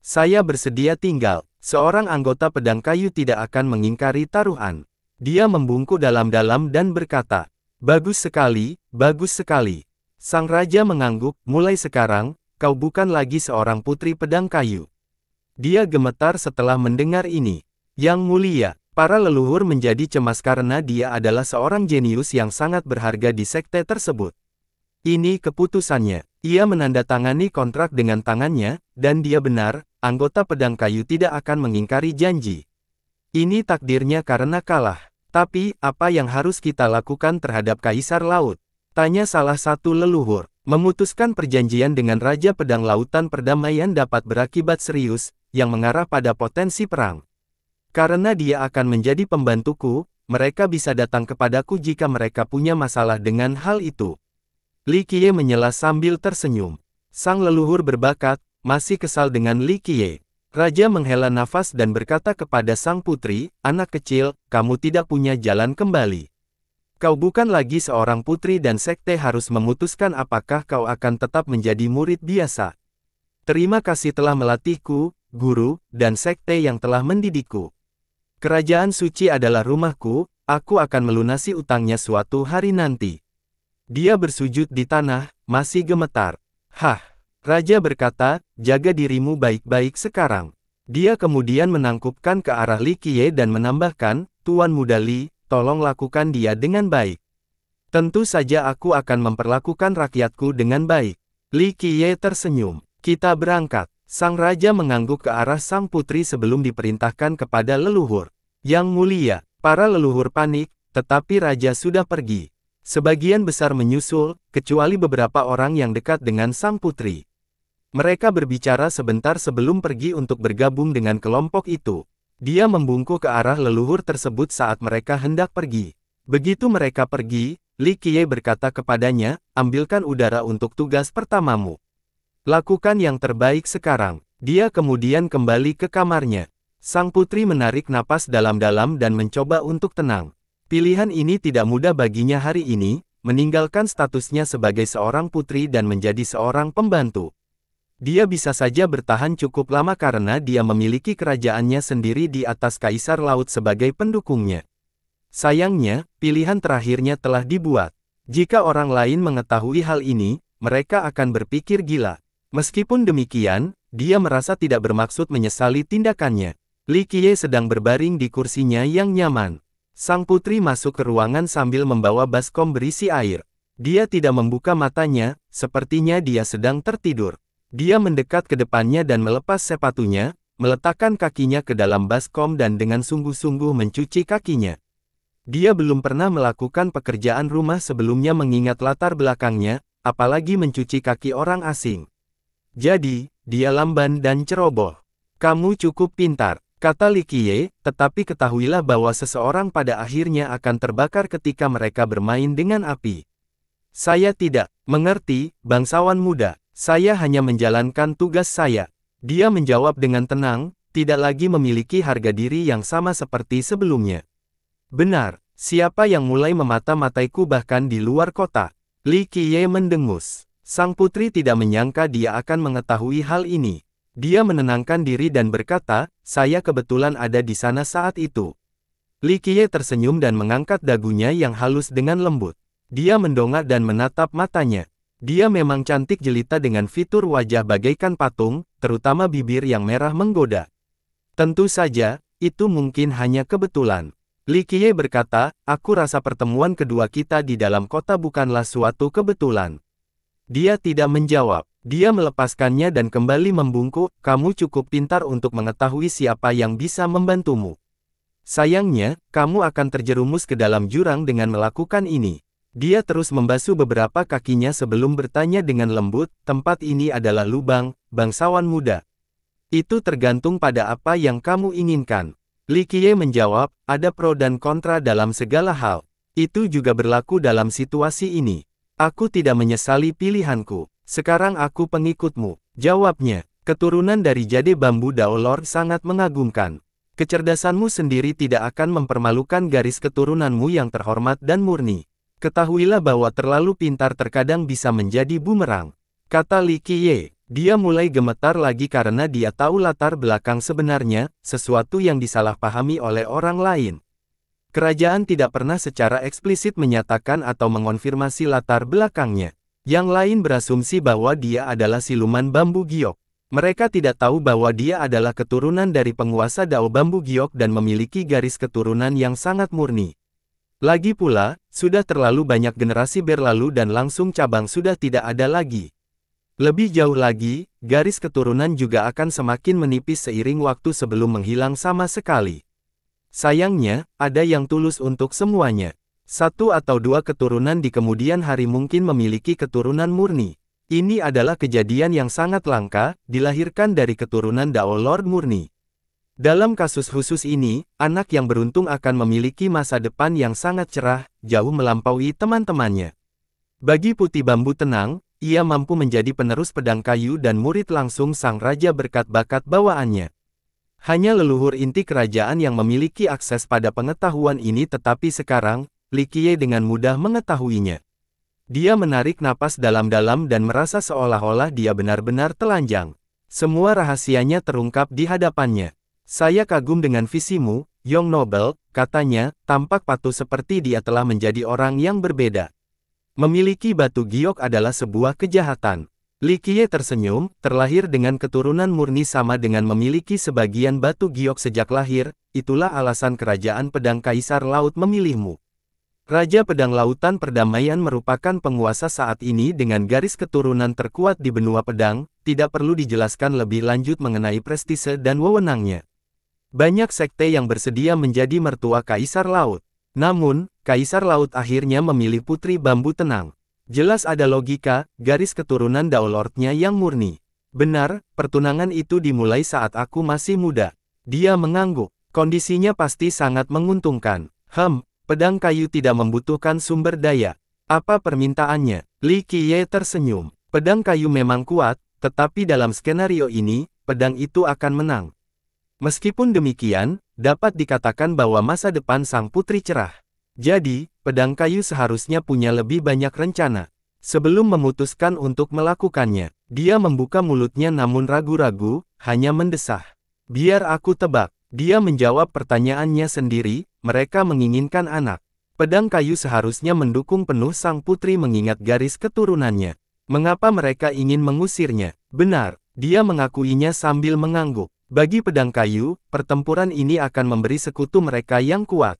Speaker 1: Saya bersedia tinggal, seorang anggota pedang kayu tidak akan mengingkari taruhan. Dia membungkuk dalam-dalam dan berkata, Bagus sekali, bagus sekali. Sang Raja mengangguk, mulai sekarang, kau bukan lagi seorang putri pedang kayu. Dia gemetar setelah mendengar ini. Yang mulia, para leluhur menjadi cemas karena dia adalah seorang jenius yang sangat berharga di sekte tersebut. Ini keputusannya. Ia menandatangani kontrak dengan tangannya, dan dia benar, anggota pedang kayu tidak akan mengingkari janji. Ini takdirnya karena kalah. Tapi, apa yang harus kita lakukan terhadap Kaisar Laut? Tanya salah satu leluhur. Memutuskan perjanjian dengan Raja Pedang Lautan perdamaian dapat berakibat serius, yang mengarah pada potensi perang. Karena dia akan menjadi pembantuku, mereka bisa datang kepadaku jika mereka punya masalah dengan hal itu. Li Qiye menyela sambil tersenyum. Sang leluhur berbakat, masih kesal dengan Li Qiye. Raja menghela nafas dan berkata kepada sang putri, anak kecil, kamu tidak punya jalan kembali. Kau bukan lagi seorang putri dan sekte harus memutuskan apakah kau akan tetap menjadi murid biasa. Terima kasih telah melatihku, guru, dan sekte yang telah mendidikku. Kerajaan suci adalah rumahku, aku akan melunasi utangnya suatu hari nanti. Dia bersujud di tanah, masih gemetar. Hah! Raja berkata, jaga dirimu baik-baik sekarang. Dia kemudian menangkupkan ke arah Li Qiye dan menambahkan, Tuan Muda Li, tolong lakukan dia dengan baik. Tentu saja aku akan memperlakukan rakyatku dengan baik. Li Qiye tersenyum. Kita berangkat. Sang Raja mengangguk ke arah Sang Putri sebelum diperintahkan kepada leluhur. Yang mulia, para leluhur panik, tetapi Raja sudah pergi. Sebagian besar menyusul, kecuali beberapa orang yang dekat dengan Sang Putri. Mereka berbicara sebentar sebelum pergi untuk bergabung dengan kelompok itu. Dia membungkuk ke arah leluhur tersebut saat mereka hendak pergi. Begitu mereka pergi, Li Qiye berkata kepadanya, ambilkan udara untuk tugas pertamamu. Lakukan yang terbaik sekarang. Dia kemudian kembali ke kamarnya. Sang putri menarik napas dalam-dalam dan mencoba untuk tenang. Pilihan ini tidak mudah baginya hari ini, meninggalkan statusnya sebagai seorang putri dan menjadi seorang pembantu. Dia bisa saja bertahan cukup lama karena dia memiliki kerajaannya sendiri di atas Kaisar Laut sebagai pendukungnya. Sayangnya, pilihan terakhirnya telah dibuat. Jika orang lain mengetahui hal ini, mereka akan berpikir gila. Meskipun demikian, dia merasa tidak bermaksud menyesali tindakannya. Li Qiye sedang berbaring di kursinya yang nyaman. Sang putri masuk ke ruangan sambil membawa baskom berisi air. Dia tidak membuka matanya, sepertinya dia sedang tertidur. Dia mendekat ke depannya dan melepas sepatunya, meletakkan kakinya ke dalam baskom dan dengan sungguh-sungguh mencuci kakinya. Dia belum pernah melakukan pekerjaan rumah sebelumnya mengingat latar belakangnya, apalagi mencuci kaki orang asing. Jadi, dia lamban dan ceroboh. Kamu cukup pintar, kata Likie, tetapi ketahuilah bahwa seseorang pada akhirnya akan terbakar ketika mereka bermain dengan api. Saya tidak mengerti, bangsawan muda. Saya hanya menjalankan tugas saya. Dia menjawab dengan tenang, tidak lagi memiliki harga diri yang sama seperti sebelumnya. Benar, siapa yang mulai memata-mataiku bahkan di luar kota? Li Qiye mendengus. Sang putri tidak menyangka dia akan mengetahui hal ini. Dia menenangkan diri dan berkata, saya kebetulan ada di sana saat itu. Li Qiye tersenyum dan mengangkat dagunya yang halus dengan lembut. Dia mendongak dan menatap matanya. Dia memang cantik jelita dengan fitur wajah bagaikan patung, terutama bibir yang merah menggoda. Tentu saja, itu mungkin hanya kebetulan. Li Qiye berkata, aku rasa pertemuan kedua kita di dalam kota bukanlah suatu kebetulan. Dia tidak menjawab. Dia melepaskannya dan kembali membungkuk, kamu cukup pintar untuk mengetahui siapa yang bisa membantumu. Sayangnya, kamu akan terjerumus ke dalam jurang dengan melakukan ini. Dia terus membasuh beberapa kakinya sebelum bertanya dengan lembut, tempat ini adalah lubang, bangsawan muda. Itu tergantung pada apa yang kamu inginkan. Li Qiye menjawab, ada pro dan kontra dalam segala hal. Itu juga berlaku dalam situasi ini. Aku tidak menyesali pilihanku. Sekarang aku pengikutmu. Jawabnya, keturunan dari jade bambu daolor sangat mengagumkan. Kecerdasanmu sendiri tidak akan mempermalukan garis keturunanmu yang terhormat dan murni. Ketahuilah bahwa terlalu pintar terkadang bisa menjadi bumerang. Kata Li Qiye, dia mulai gemetar lagi karena dia tahu latar belakang sebenarnya, sesuatu yang disalahpahami oleh orang lain. Kerajaan tidak pernah secara eksplisit menyatakan atau mengonfirmasi latar belakangnya. Yang lain berasumsi bahwa dia adalah siluman bambu giok. Mereka tidak tahu bahwa dia adalah keturunan dari penguasa Dao Bambu Giok dan memiliki garis keturunan yang sangat murni. Lagi pula, sudah terlalu banyak generasi berlalu dan langsung cabang sudah tidak ada lagi. Lebih jauh lagi, garis keturunan juga akan semakin menipis seiring waktu sebelum menghilang sama sekali. Sayangnya, ada yang tulus untuk semuanya. Satu atau dua keturunan di kemudian hari mungkin memiliki keturunan murni. Ini adalah kejadian yang sangat langka, dilahirkan dari keturunan Dao Lord murni. Dalam kasus khusus ini, anak yang beruntung akan memiliki masa depan yang sangat cerah, jauh melampaui teman-temannya. Bagi Putih Bambu Tenang, ia mampu menjadi penerus pedang kayu dan murid langsung sang raja berkat bakat bawaannya. Hanya leluhur inti kerajaan yang memiliki akses pada pengetahuan ini tetapi sekarang, Likie dengan mudah mengetahuinya. Dia menarik napas dalam-dalam dan merasa seolah-olah dia benar-benar telanjang. Semua rahasianya terungkap di hadapannya. Saya kagum dengan visimu, Yong Nobel, katanya, tampak patuh seperti dia telah menjadi orang yang berbeda. Memiliki batu giok adalah sebuah kejahatan. Li Qiye tersenyum, terlahir dengan keturunan murni sama dengan memiliki sebagian batu giok sejak lahir, itulah alasan kerajaan pedang kaisar laut memilihmu. Raja Pedang Lautan Perdamaian merupakan penguasa saat ini dengan garis keturunan terkuat di benua pedang, tidak perlu dijelaskan lebih lanjut mengenai prestise dan wewenangnya. Banyak sekte yang bersedia menjadi mertua Kaisar Laut. Namun, Kaisar Laut akhirnya memilih Putri Bambu Tenang. Jelas ada logika, garis keturunan Daulordnya yang murni. Benar, pertunangan itu dimulai saat aku masih muda. Dia mengangguk. Kondisinya pasti sangat menguntungkan. Hem, pedang kayu tidak membutuhkan sumber daya. Apa permintaannya? Li Qiye tersenyum. Pedang kayu memang kuat, tetapi dalam skenario ini, pedang itu akan menang. Meskipun demikian, dapat dikatakan bahwa masa depan sang putri cerah. Jadi, pedang kayu seharusnya punya lebih banyak rencana. Sebelum memutuskan untuk melakukannya, dia membuka mulutnya namun ragu-ragu, hanya mendesah. Biar aku tebak, dia menjawab pertanyaannya sendiri, mereka menginginkan anak. Pedang kayu seharusnya mendukung penuh sang putri mengingat garis keturunannya. Mengapa mereka ingin mengusirnya? Benar, dia mengakuinya sambil mengangguk. Bagi pedang kayu, pertempuran ini akan memberi sekutu mereka yang kuat.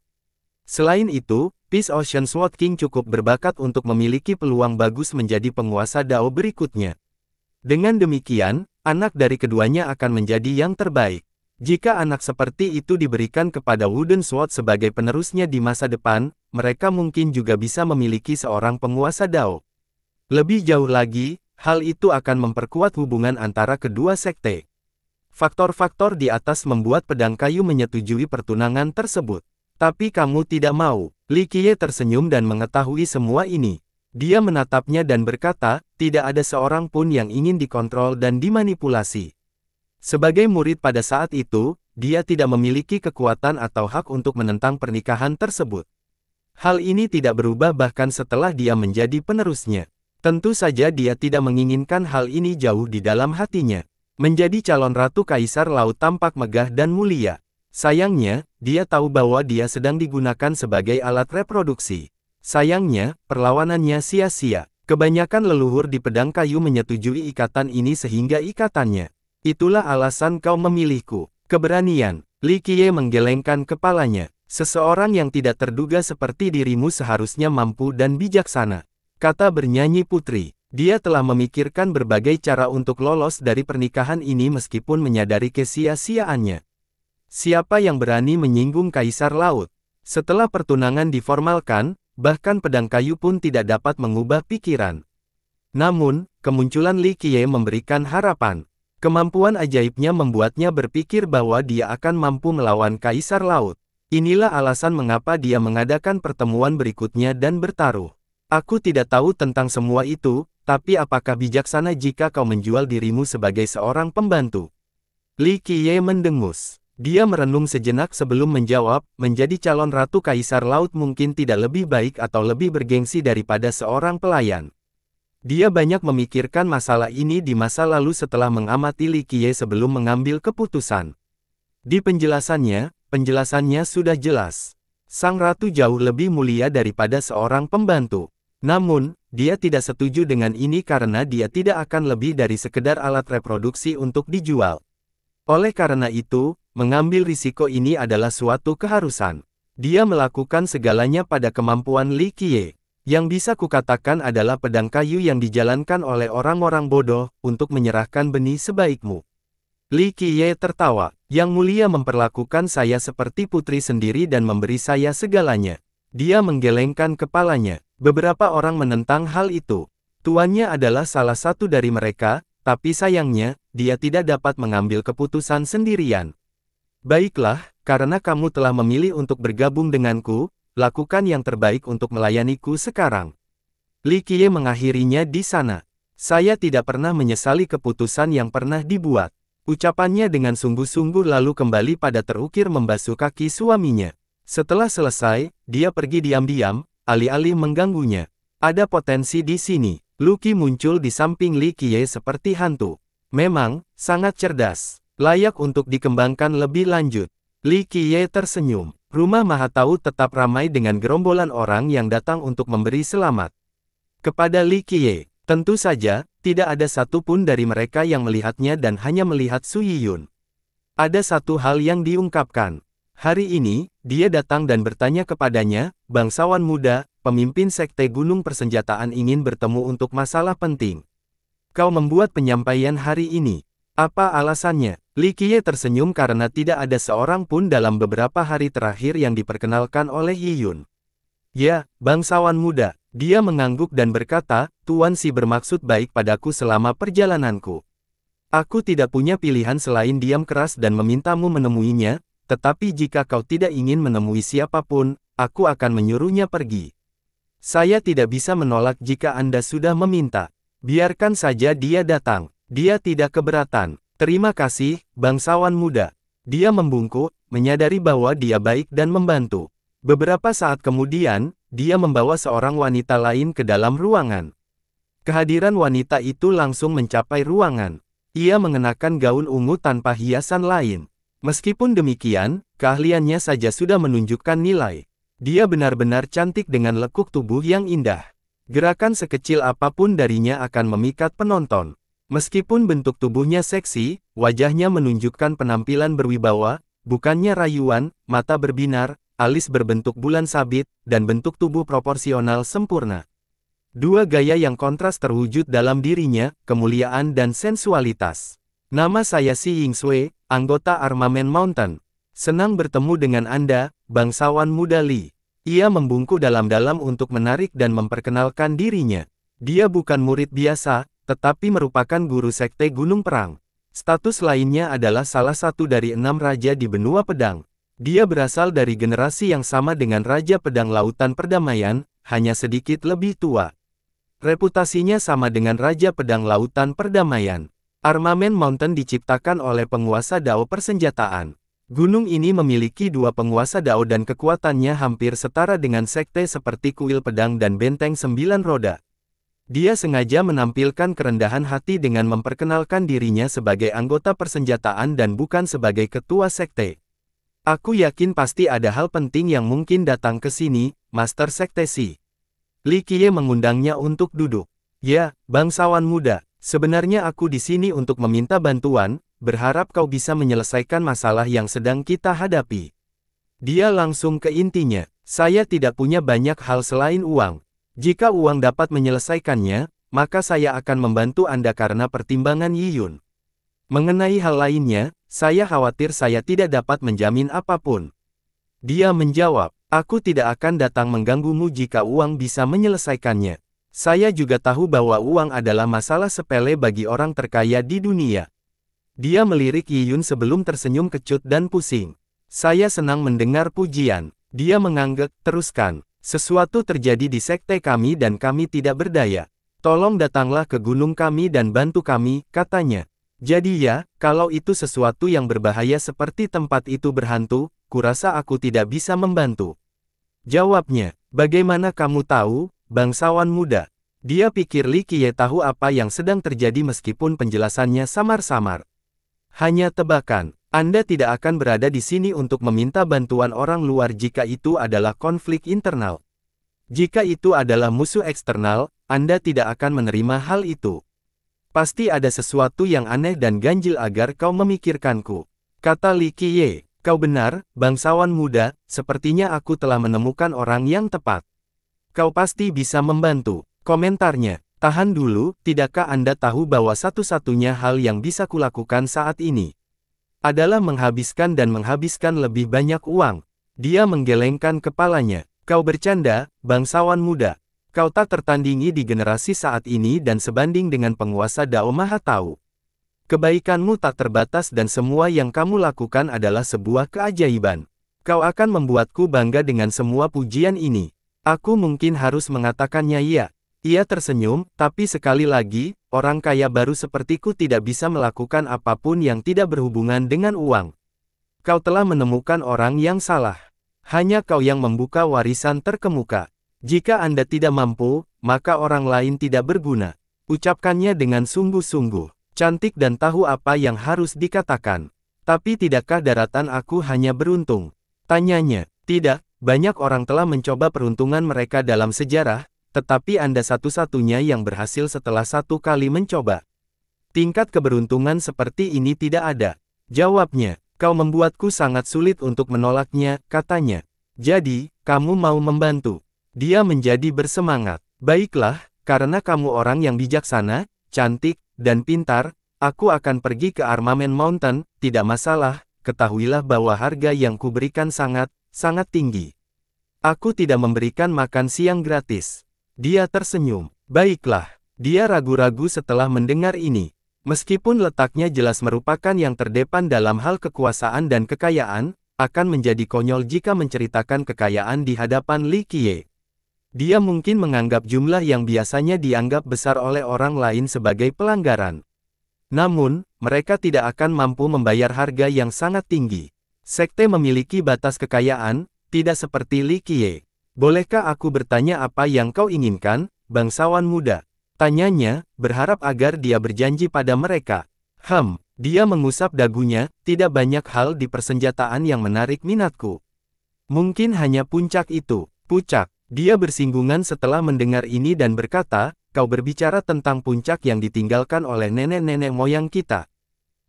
Speaker 1: Selain itu, Peace Ocean Sword King cukup berbakat untuk memiliki peluang bagus menjadi penguasa Dao berikutnya. Dengan demikian, anak dari keduanya akan menjadi yang terbaik. Jika anak seperti itu diberikan kepada Wooden Sword sebagai penerusnya di masa depan, mereka mungkin juga bisa memiliki seorang penguasa Dao. Lebih jauh lagi, hal itu akan memperkuat hubungan antara kedua sekte. Faktor-faktor di atas membuat pedang kayu menyetujui pertunangan tersebut. Tapi kamu tidak mau. Li Qiye tersenyum dan mengetahui semua ini. Dia menatapnya dan berkata, tidak ada seorang pun yang ingin dikontrol dan dimanipulasi. Sebagai murid pada saat itu, dia tidak memiliki kekuatan atau hak untuk menentang pernikahan tersebut. Hal ini tidak berubah bahkan setelah dia menjadi penerusnya. Tentu saja dia tidak menginginkan hal ini jauh di dalam hatinya. Menjadi calon ratu kaisar laut tampak megah dan mulia. Sayangnya, dia tahu bahwa dia sedang digunakan sebagai alat reproduksi. Sayangnya, perlawanannya sia-sia. Kebanyakan leluhur di pedang kayu menyetujui ikatan ini sehingga ikatannya. Itulah alasan kau memilihku. Keberanian. Li Qiye menggelengkan kepalanya. Seseorang yang tidak terduga seperti dirimu seharusnya mampu dan bijaksana. Kata bernyanyi putri. Dia telah memikirkan berbagai cara untuk lolos dari pernikahan ini meskipun menyadari kesia-siaannya. Siapa yang berani menyinggung Kaisar Laut? Setelah pertunangan diformalkan, bahkan pedang kayu pun tidak dapat mengubah pikiran. Namun, kemunculan Li Qiye memberikan harapan. Kemampuan ajaibnya membuatnya berpikir bahwa dia akan mampu melawan Kaisar Laut. Inilah alasan mengapa dia mengadakan pertemuan berikutnya dan bertaruh. Aku tidak tahu tentang semua itu, tapi apakah bijaksana jika kau menjual dirimu sebagai seorang pembantu? Li Qiye mendengus. Dia merenung sejenak sebelum menjawab, menjadi calon ratu kaisar laut mungkin tidak lebih baik atau lebih bergengsi daripada seorang pelayan. Dia banyak memikirkan masalah ini di masa lalu setelah mengamati Li Qiye sebelum mengambil keputusan. Di penjelasannya, penjelasannya sudah jelas. Sang ratu jauh lebih mulia daripada seorang pembantu. Namun, dia tidak setuju dengan ini karena dia tidak akan lebih dari sekedar alat reproduksi untuk dijual. Oleh karena itu, mengambil risiko ini adalah suatu keharusan. Dia melakukan segalanya pada kemampuan Li Qiye. Yang bisa kukatakan adalah pedang kayu yang dijalankan oleh orang-orang bodoh untuk menyerahkan benih sebaikmu. Li Qiye tertawa, Yang Mulia memperlakukan saya seperti putri sendiri dan memberi saya segalanya. Dia menggelengkan kepalanya. Beberapa orang menentang hal itu. Tuannya adalah salah satu dari mereka, tapi sayangnya, dia tidak dapat mengambil keputusan sendirian. Baiklah, karena kamu telah memilih untuk bergabung denganku, lakukan yang terbaik untuk melayaniku sekarang. Li Qiye mengakhirinya di sana. Saya tidak pernah menyesali keputusan yang pernah dibuat. Ucapannya dengan sungguh-sungguh lalu kembali pada terukir membasuh kaki suaminya. Setelah selesai, dia pergi diam-diam, alih-alih mengganggunya. Ada potensi di sini. Luki muncul di samping Li Qiye seperti hantu. Memang, sangat cerdas. Layak untuk dikembangkan lebih lanjut. Li Qiye tersenyum. Rumah Mahatau tetap ramai dengan gerombolan orang yang datang untuk memberi selamat. Kepada Li Qiye, tentu saja, tidak ada satupun dari mereka yang melihatnya dan hanya melihat Su Yiyun. Ada satu hal yang diungkapkan. Hari ini, dia datang dan bertanya kepadanya, bangsawan muda, pemimpin sekte gunung persenjataan ingin bertemu untuk masalah penting. Kau membuat penyampaian hari ini. Apa alasannya? Li Qiye tersenyum karena tidak ada seorang pun dalam beberapa hari terakhir yang diperkenalkan oleh Yi Yun. Ya, bangsawan muda, dia mengangguk dan berkata, Tuan Si bermaksud baik padaku selama perjalananku. Aku tidak punya pilihan selain diam keras dan memintamu menemuinya, tetapi jika kau tidak ingin menemui siapapun, aku akan menyuruhnya pergi. Saya tidak bisa menolak jika Anda sudah meminta. Biarkan saja dia datang. Dia tidak keberatan. Terima kasih, bangsawan muda. Dia membungkuk, menyadari bahwa dia baik dan membantu. Beberapa saat kemudian, dia membawa seorang wanita lain ke dalam ruangan. Kehadiran wanita itu langsung mencapai ruangan. Ia mengenakan gaun ungu tanpa hiasan lain. Meskipun demikian, keahliannya saja sudah menunjukkan nilai. Dia benar-benar cantik dengan lekuk tubuh yang indah. Gerakan sekecil apapun darinya akan memikat penonton. Meskipun bentuk tubuhnya seksi, wajahnya menunjukkan penampilan berwibawa, bukannya rayuan, mata berbinar, alis berbentuk bulan sabit, dan bentuk tubuh proporsional sempurna. Dua gaya yang kontras terwujud dalam dirinya, kemuliaan dan sensualitas. Nama saya Si Ying Sui, anggota Armamen Mountain. Senang bertemu dengan Anda, bangsawan muda Li. Ia membungkuk dalam-dalam untuk menarik dan memperkenalkan dirinya. Dia bukan murid biasa, tetapi merupakan guru sekte Gunung Perang. Status lainnya adalah salah satu dari enam raja di benua pedang. Dia berasal dari generasi yang sama dengan Raja Pedang Lautan Perdamaian, hanya sedikit lebih tua. Reputasinya sama dengan Raja Pedang Lautan Perdamaian. Armamen Mountain diciptakan oleh penguasa Dao persenjataan. Gunung ini memiliki dua penguasa Dao dan kekuatannya hampir setara dengan sekte seperti kuil pedang dan benteng sembilan roda. Dia sengaja menampilkan kerendahan hati dengan memperkenalkan dirinya sebagai anggota persenjataan dan bukan sebagai ketua sekte. Aku yakin pasti ada hal penting yang mungkin datang ke sini, Master Sekte Si. Li Qiye mengundangnya untuk duduk. Ya, bangsawan muda, Sebenarnya aku di sini untuk meminta bantuan, berharap kau bisa menyelesaikan masalah yang sedang kita hadapi. Dia langsung ke intinya, saya tidak punya banyak hal selain uang. Jika uang dapat menyelesaikannya, maka saya akan membantu Anda karena pertimbangan Yiyun. Mengenai hal lainnya, saya khawatir saya tidak dapat menjamin apapun. Dia menjawab, aku tidak akan datang mengganggumu jika uang bisa menyelesaikannya. Saya juga tahu bahwa uang adalah masalah sepele bagi orang terkaya di dunia. Dia melirik Yi Yun sebelum tersenyum kecut dan pusing. Saya senang mendengar pujian. Dia mengangguk, teruskan. Sesuatu terjadi di sekte kami dan kami tidak berdaya. Tolong datanglah ke gunung kami dan bantu kami, katanya. Jadi ya, kalau itu sesuatu yang berbahaya seperti tempat itu berhantu, kurasa aku tidak bisa membantu. Jawabnya, bagaimana kamu tahu? Bangsawan muda. Dia pikir Li Qiye tahu apa yang sedang terjadi meskipun penjelasannya samar-samar. Hanya tebakan, Anda tidak akan berada di sini untuk meminta bantuan orang luar jika itu adalah konflik internal. Jika itu adalah musuh eksternal, Anda tidak akan menerima hal itu. Pasti ada sesuatu yang aneh dan ganjil agar kau memikirkanku. Kata Li Qiye, kau benar, bangsawan muda, sepertinya aku telah menemukan orang yang tepat. Kau pasti bisa membantu. Komentarnya, tahan dulu, tidakkah Anda tahu bahwa satu-satunya hal yang bisa kulakukan saat ini adalah menghabiskan dan menghabiskan lebih banyak uang. Dia menggelengkan kepalanya. Kau bercanda, bangsawan muda. Kau tak tertandingi di generasi saat ini dan sebanding dengan penguasa Dao Maha Tahu. Kebaikanmu tak terbatas dan semua yang kamu lakukan adalah sebuah keajaiban. Kau akan membuatku bangga dengan semua pujian ini. Aku mungkin harus mengatakannya iya. Ia tersenyum, tapi sekali lagi, orang kaya baru sepertiku tidak bisa melakukan apapun yang tidak berhubungan dengan uang. Kau telah menemukan orang yang salah. Hanya kau yang membuka warisan terkemuka. Jika Anda tidak mampu, maka orang lain tidak berguna. Ucapkannya dengan sungguh-sungguh, cantik dan tahu apa yang harus dikatakan. Tapi tidakkah daratan aku hanya beruntung? Tanyanya, tidak, banyak orang telah mencoba peruntungan mereka dalam sejarah, tetapi Anda satu-satunya yang berhasil setelah satu kali mencoba. Tingkat keberuntungan seperti ini tidak ada. Jawabnya, kau membuatku sangat sulit untuk menolaknya, katanya. Jadi, kamu mau membantu. Dia menjadi bersemangat. Baiklah, karena kamu orang yang bijaksana, cantik, dan pintar, aku akan pergi ke Armament Mountain, tidak masalah, ketahuilah bahwa harga yang kuberikan sangat, sangat tinggi. Aku tidak memberikan makan siang gratis. Dia tersenyum. Baiklah, dia ragu-ragu setelah mendengar ini. Meskipun letaknya jelas merupakan yang terdepan dalam hal kekuasaan dan kekayaan, akan menjadi konyol jika menceritakan kekayaan di hadapan Li Qiye. Dia mungkin menganggap jumlah yang biasanya dianggap besar oleh orang lain sebagai pelanggaran. Namun, mereka tidak akan mampu membayar harga yang sangat tinggi. Sekte memiliki batas kekayaan, tidak seperti Li Qiye. Bolehkah aku bertanya apa yang kau inginkan, bangsawan muda? Tanyanya, berharap agar dia berjanji pada mereka. Hem, dia mengusap dagunya, tidak banyak hal di persenjataan yang menarik minatku. Mungkin hanya puncak itu, puncak. Dia bersinggungan setelah mendengar ini dan berkata, kau berbicara tentang puncak yang ditinggalkan oleh nenek-nenek moyang kita.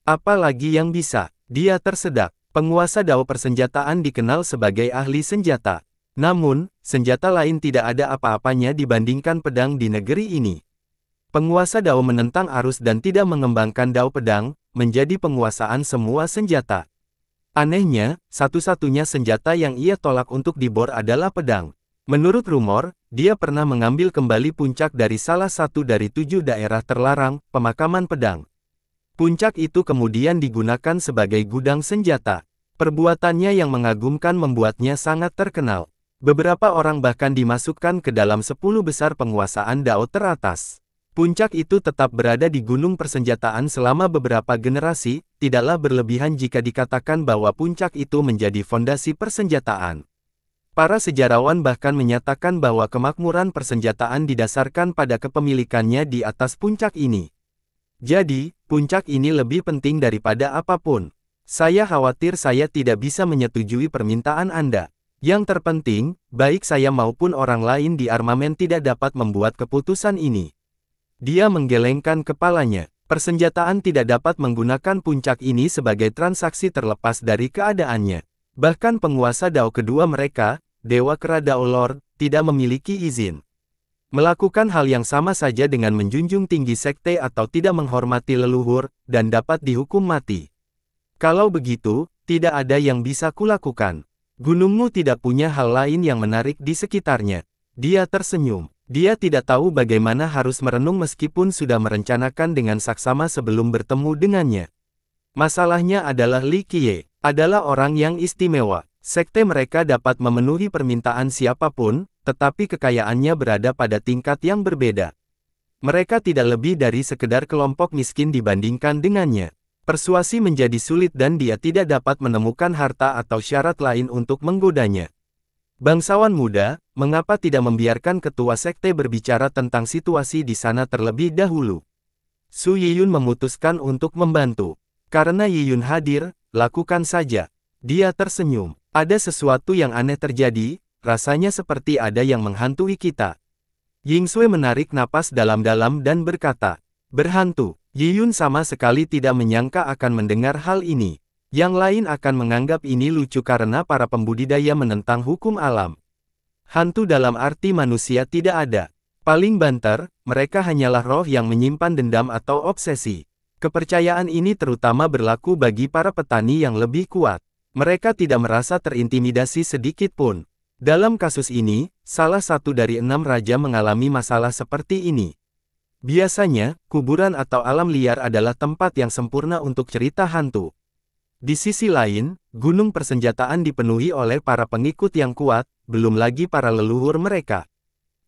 Speaker 1: Apalagi yang bisa, dia tersedak. Penguasa Dao persenjataan dikenal sebagai ahli senjata. Namun, senjata lain tidak ada apa-apanya dibandingkan pedang di negeri ini. Penguasa Dao menentang arus dan tidak mengembangkan Dao pedang, menjadi penguasaan semua senjata. Anehnya, satu-satunya senjata yang ia tolak untuk dibor adalah pedang. Menurut rumor, dia pernah mengambil kembali puncak dari salah satu dari tujuh daerah terlarang, pemakaman pedang. Puncak itu kemudian digunakan sebagai gudang senjata. Perbuatannya yang mengagumkan membuatnya sangat terkenal. Beberapa orang bahkan dimasukkan ke dalam sepuluh besar penguasaan Dao teratas. Puncak itu tetap berada di gunung persenjataan selama beberapa generasi, tidaklah berlebihan jika dikatakan bahwa puncak itu menjadi fondasi persenjataan. Para sejarawan bahkan menyatakan bahwa kemakmuran persenjataan didasarkan pada kepemilikannya di atas puncak ini. Jadi, puncak ini lebih penting daripada apapun. Saya khawatir saya tidak bisa menyetujui permintaan Anda. Yang terpenting, baik saya maupun orang lain di armamen tidak dapat membuat keputusan ini. Dia menggelengkan kepalanya. Persenjataan tidak dapat menggunakan puncak ini sebagai transaksi terlepas dari keadaannya. Bahkan penguasa Dao kedua mereka, Dewa Kera Dao Lord, tidak memiliki izin. Melakukan hal yang sama saja dengan menjunjung tinggi sekte atau tidak menghormati leluhur, dan dapat dihukum mati. Kalau begitu, tidak ada yang bisa kulakukan. Gunungmu tidak punya hal lain yang menarik di sekitarnya. Dia tersenyum. Dia tidak tahu bagaimana harus merenung meskipun sudah merencanakan dengan saksama sebelum bertemu dengannya. Masalahnya adalah Li Qiye, adalah orang yang istimewa. Sekte mereka dapat memenuhi permintaan siapapun, tetapi kekayaannya berada pada tingkat yang berbeda. Mereka tidak lebih dari sekedar kelompok miskin dibandingkan dengannya. Persuasi menjadi sulit dan dia tidak dapat menemukan harta atau syarat lain untuk menggodanya. Bangsawan muda, mengapa tidak membiarkan ketua sekte berbicara tentang situasi di sana terlebih dahulu? Su Yiyun memutuskan untuk membantu. Karena Yiyun hadir, lakukan saja. Dia tersenyum. Ada sesuatu yang aneh terjadi, Rasanya seperti ada yang menghantui kita. Ying Sui menarik napas dalam-dalam dan berkata, Berhantu, Yi Yun sama sekali tidak menyangka akan mendengar hal ini. Yang lain akan menganggap ini lucu karena para pembudidaya menentang hukum alam. Hantu dalam arti manusia tidak ada. Paling banter, mereka hanyalah roh yang menyimpan dendam atau obsesi. Kepercayaan ini terutama berlaku bagi para petani yang lebih kuat. Mereka tidak merasa terintimidasi sedikit pun. Dalam kasus ini, salah satu dari enam raja mengalami masalah seperti ini. Biasanya, kuburan atau alam liar adalah tempat yang sempurna untuk cerita hantu. Di sisi lain, gunung persenjataan dipenuhi oleh para pengikut yang kuat, belum lagi para leluhur mereka.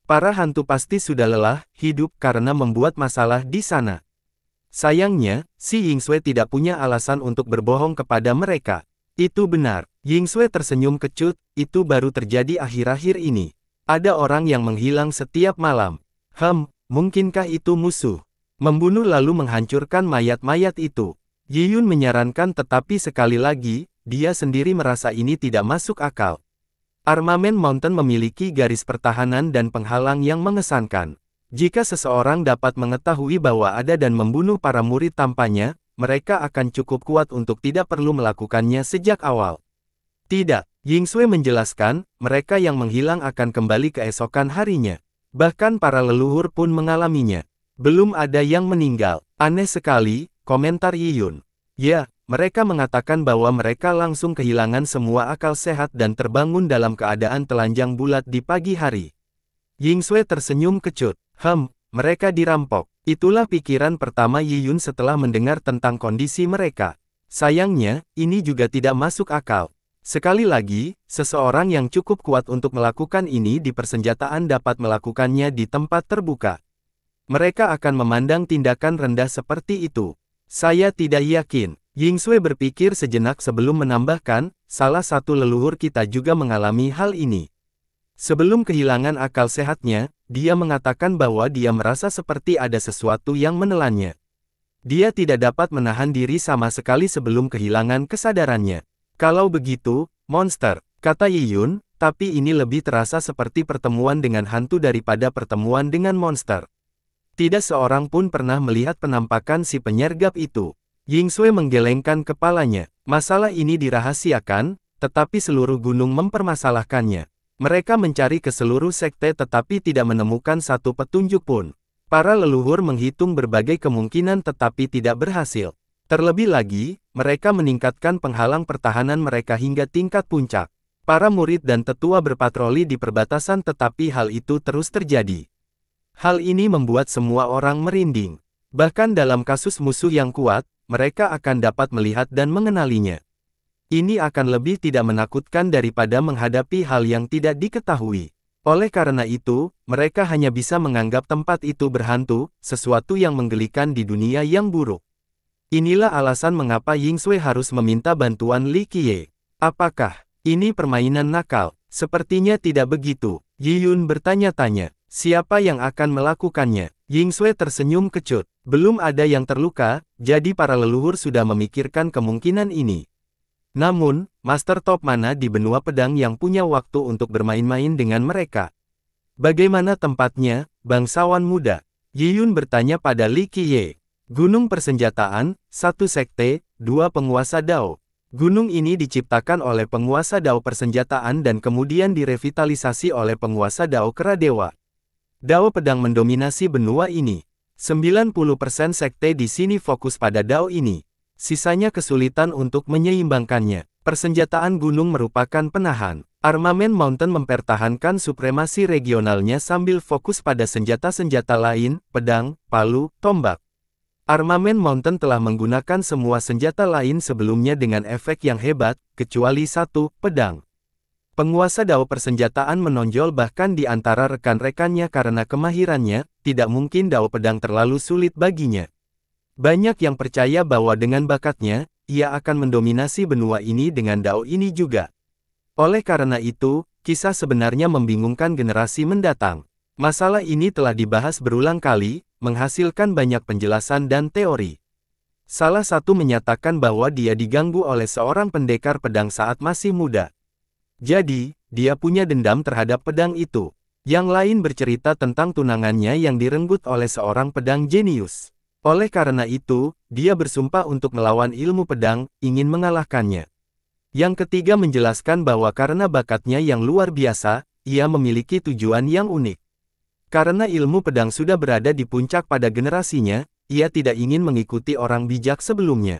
Speaker 1: Para hantu pasti sudah lelah hidup karena membuat masalah di sana. Sayangnya, si Yingxue tidak punya alasan untuk berbohong kepada mereka. Itu benar. Ying Sui tersenyum kecut, itu baru terjadi akhir-akhir ini. Ada orang yang menghilang setiap malam. Hem, mungkinkah itu musuh? Membunuh lalu menghancurkan mayat-mayat itu. Ji Yun menyarankan tetapi sekali lagi, dia sendiri merasa ini tidak masuk akal. Armamen Mountain memiliki garis pertahanan dan penghalang yang mengesankan. Jika seseorang dapat mengetahui bahwa ada dan membunuh para murid tampaknya, mereka akan cukup kuat untuk tidak perlu melakukannya sejak awal. Tidak, Ying Sui menjelaskan, mereka yang menghilang akan kembali keesokan harinya. Bahkan para leluhur pun mengalaminya. Belum ada yang meninggal. Aneh sekali, komentar Yi Yun. Ya, mereka mengatakan bahwa mereka langsung kehilangan semua akal sehat dan terbangun dalam keadaan telanjang bulat di pagi hari. Ying Sui tersenyum kecut. Hem, mereka dirampok. Itulah pikiran pertama Yi Yun setelah mendengar tentang kondisi mereka. Sayangnya, ini juga tidak masuk akal. Sekali lagi, seseorang yang cukup kuat untuk melakukan ini di persenjataan dapat melakukannya di tempat terbuka. Mereka akan memandang tindakan rendah seperti itu. Saya tidak yakin. Ying Sui berpikir sejenak sebelum menambahkan, salah satu leluhur kita juga mengalami hal ini. Sebelum kehilangan akal sehatnya, dia mengatakan bahwa dia merasa seperti ada sesuatu yang menelannya. Dia tidak dapat menahan diri sama sekali sebelum kehilangan kesadarannya. Kalau begitu, monster, kata Yiyun, tapi ini lebih terasa seperti pertemuan dengan hantu daripada pertemuan dengan monster. Tidak seorang pun pernah melihat penampakan si penyergap itu. Ying Sui menggelengkan kepalanya. Masalah ini dirahasiakan, tetapi seluruh gunung mempermasalahkannya. Mereka mencari ke seluruh sekte tetapi tidak menemukan satu petunjuk pun. Para leluhur menghitung berbagai kemungkinan tetapi tidak berhasil. Terlebih lagi, mereka meningkatkan penghalang pertahanan mereka hingga tingkat puncak. Para murid dan tetua berpatroli di perbatasan tetapi hal itu terus terjadi. Hal ini membuat semua orang merinding. Bahkan dalam kasus musuh yang kuat, mereka akan dapat melihat dan mengenalinya. Ini akan lebih tidak menakutkan daripada menghadapi hal yang tidak diketahui. Oleh karena itu, mereka hanya bisa menganggap tempat itu berhantu, sesuatu yang menggelikan di dunia yang buruk. Inilah alasan mengapa Ying Sui harus meminta bantuan Li Qiye. Apakah ini permainan nakal? Sepertinya tidak begitu. Yi Yun bertanya-tanya, siapa yang akan melakukannya? Ying Sui tersenyum kecut. Belum ada yang terluka, jadi para leluhur sudah memikirkan kemungkinan ini. Namun, master top mana di benua pedang yang punya waktu untuk bermain-main dengan mereka? Bagaimana tempatnya, bangsawan muda? Yi Yun bertanya pada Li Qiye. Gunung Persenjataan, satu sekte, dua penguasa Dao. Gunung ini diciptakan oleh penguasa Dao Persenjataan dan kemudian direvitalisasi oleh penguasa Dao Keradewa. Dao pedang mendominasi benua ini. 90% sekte di sini fokus pada Dao ini. Sisanya kesulitan untuk menyeimbangkannya. Persenjataan gunung merupakan penahan. Armament Mountain mempertahankan supremasi regionalnya sambil fokus pada senjata-senjata lain, pedang, palu, tombak. Armamen Mountain telah menggunakan semua senjata lain sebelumnya dengan efek yang hebat, kecuali satu, pedang. Penguasa Dao persenjataan menonjol bahkan di antara rekan-rekannya karena kemahirannya, tidak mungkin Dao pedang terlalu sulit baginya. Banyak yang percaya bahwa dengan bakatnya, ia akan mendominasi benua ini dengan Dao ini juga. Oleh karena itu, kisah sebenarnya membingungkan generasi mendatang. Masalah ini telah dibahas berulang kali, menghasilkan banyak penjelasan dan teori. Salah satu menyatakan bahwa dia diganggu oleh seorang pendekar pedang saat masih muda. Jadi, dia punya dendam terhadap pedang itu. Yang lain bercerita tentang tunangannya yang direnggut oleh seorang pedang jenius. Oleh karena itu, dia bersumpah untuk melawan ilmu pedang, ingin mengalahkannya. Yang ketiga menjelaskan bahwa karena bakatnya yang luar biasa, ia memiliki tujuan yang unik. Karena ilmu pedang sudah berada di puncak pada generasinya, ia tidak ingin mengikuti orang bijak sebelumnya.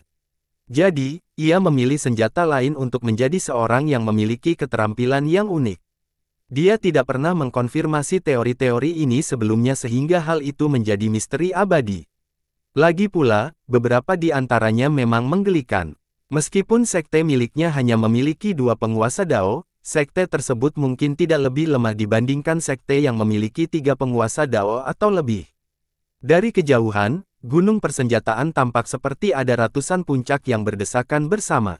Speaker 1: Jadi, ia memilih senjata lain untuk menjadi seorang yang memiliki keterampilan yang unik. Dia tidak pernah mengkonfirmasi teori-teori ini sebelumnya sehingga hal itu menjadi misteri abadi. Lagi pula, beberapa di antaranya memang menggelikan. Meskipun sekte miliknya hanya memiliki dua penguasa Dao, sekte tersebut mungkin tidak lebih lemah dibandingkan sekte yang memiliki tiga penguasa Dao atau lebih. Dari kejauhan, gunung persenjataan tampak seperti ada ratusan puncak yang berdesakan bersama.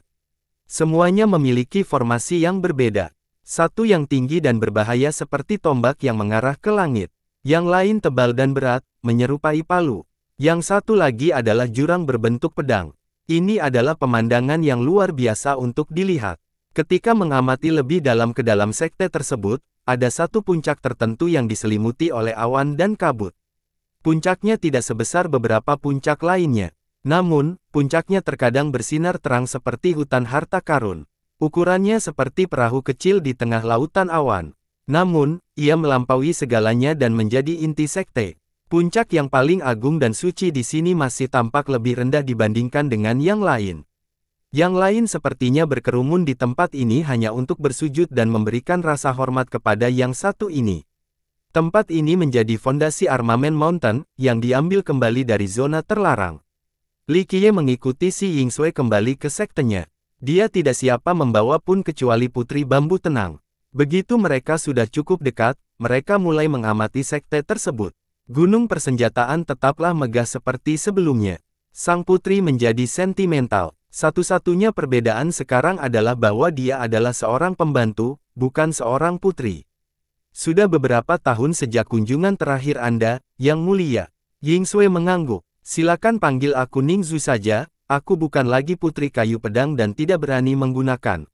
Speaker 1: Semuanya memiliki formasi yang berbeda. Satu yang tinggi dan berbahaya seperti tombak yang mengarah ke langit. Yang lain tebal dan berat, menyerupai palu. Yang satu lagi adalah jurang berbentuk pedang. Ini adalah pemandangan yang luar biasa untuk dilihat. Ketika mengamati lebih dalam ke dalam sekte tersebut, ada satu puncak tertentu yang diselimuti oleh awan dan kabut. Puncaknya tidak sebesar beberapa puncak lainnya. Namun, puncaknya terkadang bersinar terang seperti hutan harta karun. Ukurannya seperti perahu kecil di tengah lautan awan. Namun, ia melampaui segalanya dan menjadi inti sekte. Puncak yang paling agung dan suci di sini masih tampak lebih rendah dibandingkan dengan yang lain. Yang lain sepertinya berkerumun di tempat ini hanya untuk bersujud dan memberikan rasa hormat kepada yang satu ini. Tempat ini menjadi fondasi armamen mountain, yang diambil kembali dari zona terlarang. Li Qiye mengikuti Si Ying Sui kembali ke sektenya. Dia tidak siapa membawa pun kecuali putri bambu tenang. Begitu mereka sudah cukup dekat, mereka mulai mengamati sekte tersebut. Gunung persenjataan tetaplah megah seperti sebelumnya. Sang putri menjadi sentimental. Satu-satunya perbedaan sekarang adalah bahwa dia adalah seorang pembantu, bukan seorang putri. Sudah beberapa tahun sejak kunjungan terakhir Anda, Yang Mulia. Ying Sui mengangguk. Silakan panggil aku Ningzu saja, aku bukan lagi putri kayu pedang dan tidak berani menggunakan.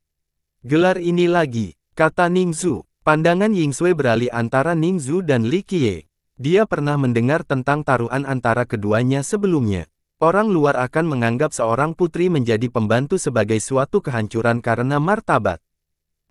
Speaker 1: Gelar ini lagi, kata Ningzu. Pandangan Ying Sui beralih antara Ningzu dan Li Qiye. Dia pernah mendengar tentang taruhan antara keduanya sebelumnya. Orang luar akan menganggap seorang putri menjadi pembantu sebagai suatu kehancuran karena martabat.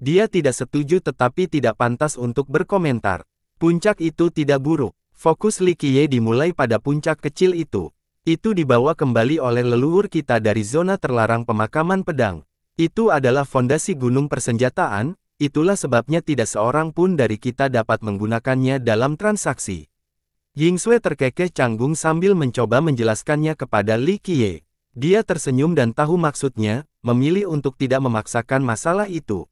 Speaker 1: Dia tidak setuju tetapi tidak pantas untuk berkomentar. Puncak itu tidak buruk. Fokus Qiye dimulai pada puncak kecil itu. Itu dibawa kembali oleh leluhur kita dari zona terlarang pemakaman pedang. Itu adalah fondasi gunung persenjataan, itulah sebabnya tidak seorang pun dari kita dapat menggunakannya dalam transaksi. Ying Sui terkekeh canggung sambil mencoba menjelaskannya kepada Li Qiye. Dia tersenyum dan tahu maksudnya, memilih untuk tidak memaksakan masalah itu.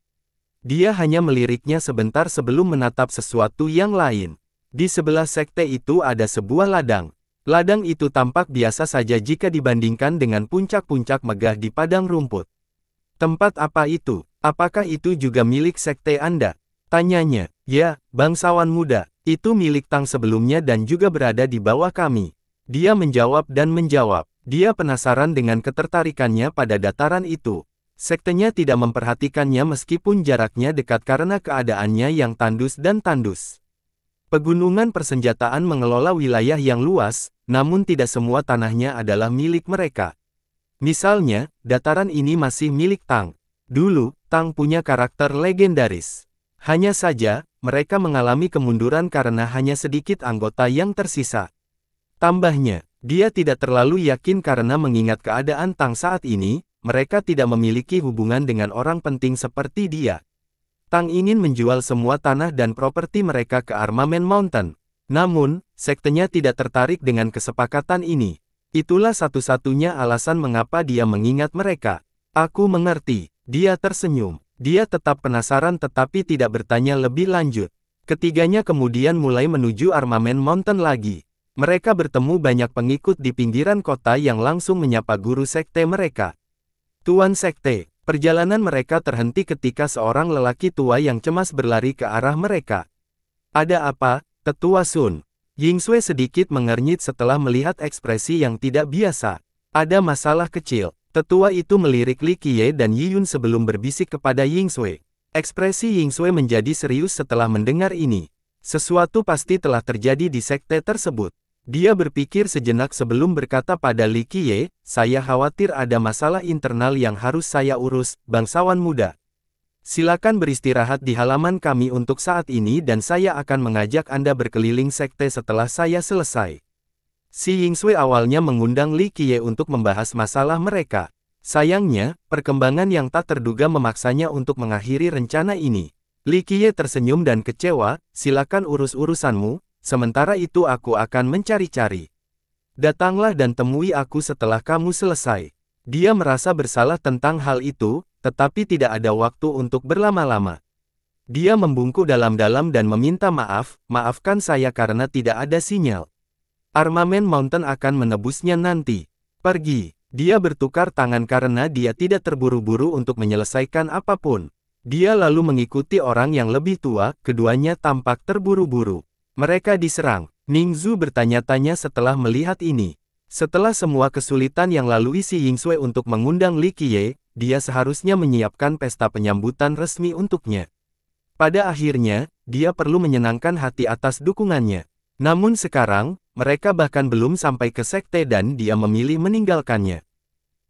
Speaker 1: Dia hanya meliriknya sebentar sebelum menatap sesuatu yang lain. Di sebelah sekte itu ada sebuah ladang. Ladang itu tampak biasa saja jika dibandingkan dengan puncak-puncak megah di padang rumput. Tempat apa itu? Apakah itu juga milik sekte Anda? Tanyanya. Ya, bangsawan muda. Itu milik Tang sebelumnya dan juga berada di bawah kami. Dia menjawab dan menjawab. Dia penasaran dengan ketertarikannya pada dataran itu. Sektenya tidak memperhatikannya meskipun jaraknya dekat karena keadaannya yang tandus dan tandus. Pegunungan persenjataan mengelola wilayah yang luas, namun tidak semua tanahnya adalah milik mereka. Misalnya, dataran ini masih milik Tang. Dulu, Tang punya karakter legendaris. Hanya saja, mereka mengalami kemunduran karena hanya sedikit anggota yang tersisa. Tambahnya, dia tidak terlalu yakin karena mengingat keadaan Tang saat ini, mereka tidak memiliki hubungan dengan orang penting seperti dia. Tang ingin menjual semua tanah dan properti mereka ke Armament Mountain. Namun, sektenya tidak tertarik dengan kesepakatan ini. Itulah satu-satunya alasan mengapa dia mengingat mereka. Aku mengerti, dia tersenyum. Dia tetap penasaran tetapi tidak bertanya lebih lanjut. Ketiganya kemudian mulai menuju armamen mountain lagi. Mereka bertemu banyak pengikut di pinggiran kota yang langsung menyapa guru sekte mereka. Tuan Sekte, perjalanan mereka terhenti ketika seorang lelaki tua yang cemas berlari ke arah mereka. Ada apa, Tetua Sun? Ying Sui sedikit mengernyit setelah melihat ekspresi yang tidak biasa. Ada masalah kecil. Tetua itu melirik Li Qiye dan Yi Yun sebelum berbisik kepada Ying Sui. Ekspresi Ying Sui menjadi serius setelah mendengar ini. Sesuatu pasti telah terjadi di sekte tersebut. Dia berpikir sejenak sebelum berkata pada Li Qiye, saya khawatir ada masalah internal yang harus saya urus, bangsawan muda. Silakan beristirahat di halaman kami untuk saat ini dan saya akan mengajak Anda berkeliling sekte setelah saya selesai. Si Ying Sui awalnya mengundang Li Qiye untuk membahas masalah mereka. Sayangnya, perkembangan yang tak terduga memaksanya untuk mengakhiri rencana ini. Li Qiye tersenyum dan kecewa, silakan urus-urusanmu, sementara itu aku akan mencari-cari. Datanglah dan temui aku setelah kamu selesai. Dia merasa bersalah tentang hal itu, tetapi tidak ada waktu untuk berlama-lama. Dia membungkuk dalam-dalam dan meminta maaf, maafkan saya karena tidak ada sinyal. Armamen Mountain akan menebusnya nanti. Pergi. Dia bertukar tangan karena dia tidak terburu-buru untuk menyelesaikan apapun. Dia lalu mengikuti orang yang lebih tua, keduanya tampak terburu-buru. Mereka diserang. Ning Zhu bertanya-tanya setelah melihat ini. Setelah semua kesulitan yang lalu isi Ying Sui untuk mengundang Li Qiye, dia seharusnya menyiapkan pesta penyambutan resmi untuknya. Pada akhirnya, dia perlu menyenangkan hati atas dukungannya. Namun sekarang, mereka bahkan belum sampai ke sekte dan dia memilih meninggalkannya.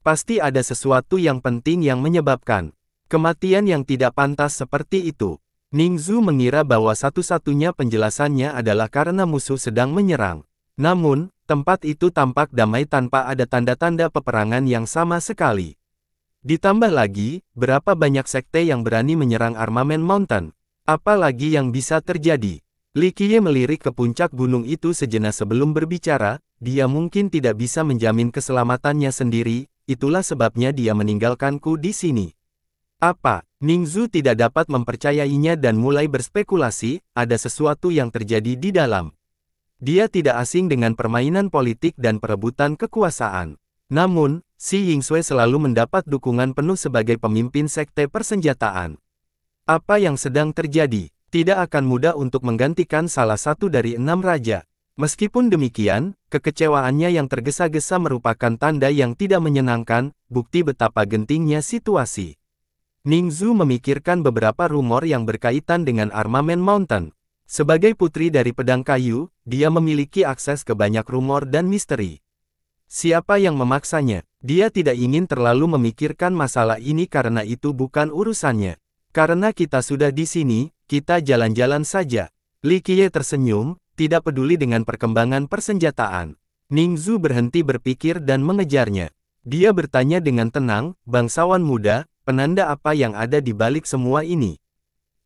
Speaker 1: Pasti ada sesuatu yang penting yang menyebabkan kematian yang tidak pantas seperti itu. Ningzu mengira bahwa satu-satunya penjelasannya adalah karena musuh sedang menyerang. Namun, tempat itu tampak damai tanpa ada tanda-tanda peperangan yang sama sekali. Ditambah lagi, berapa banyak sekte yang berani menyerang armamen mountain? Apalagi yang bisa terjadi? Qiye melirik ke puncak gunung itu sejenak sebelum berbicara, dia mungkin tidak bisa menjamin keselamatannya sendiri, itulah sebabnya dia meninggalkanku di sini. Apa, Ningzu tidak dapat mempercayainya dan mulai berspekulasi, ada sesuatu yang terjadi di dalam. Dia tidak asing dengan permainan politik dan perebutan kekuasaan. Namun, Si Yingxue selalu mendapat dukungan penuh sebagai pemimpin sekte persenjataan. Apa yang sedang terjadi? tidak akan mudah untuk menggantikan salah satu dari enam raja. Meskipun demikian, kekecewaannya yang tergesa-gesa merupakan tanda yang tidak menyenangkan, bukti betapa gentingnya situasi. Ning Zhu memikirkan beberapa rumor yang berkaitan dengan armamen Mountain. Sebagai putri dari pedang kayu, dia memiliki akses ke banyak rumor dan misteri. Siapa yang memaksanya? Dia tidak ingin terlalu memikirkan masalah ini karena itu bukan urusannya. Karena kita sudah di sini, kita jalan-jalan saja. Li Qiye tersenyum, tidak peduli dengan perkembangan persenjataan. Ning Zhu berhenti berpikir dan mengejarnya. Dia bertanya dengan tenang, bangsawan muda, penanda apa yang ada di balik semua ini?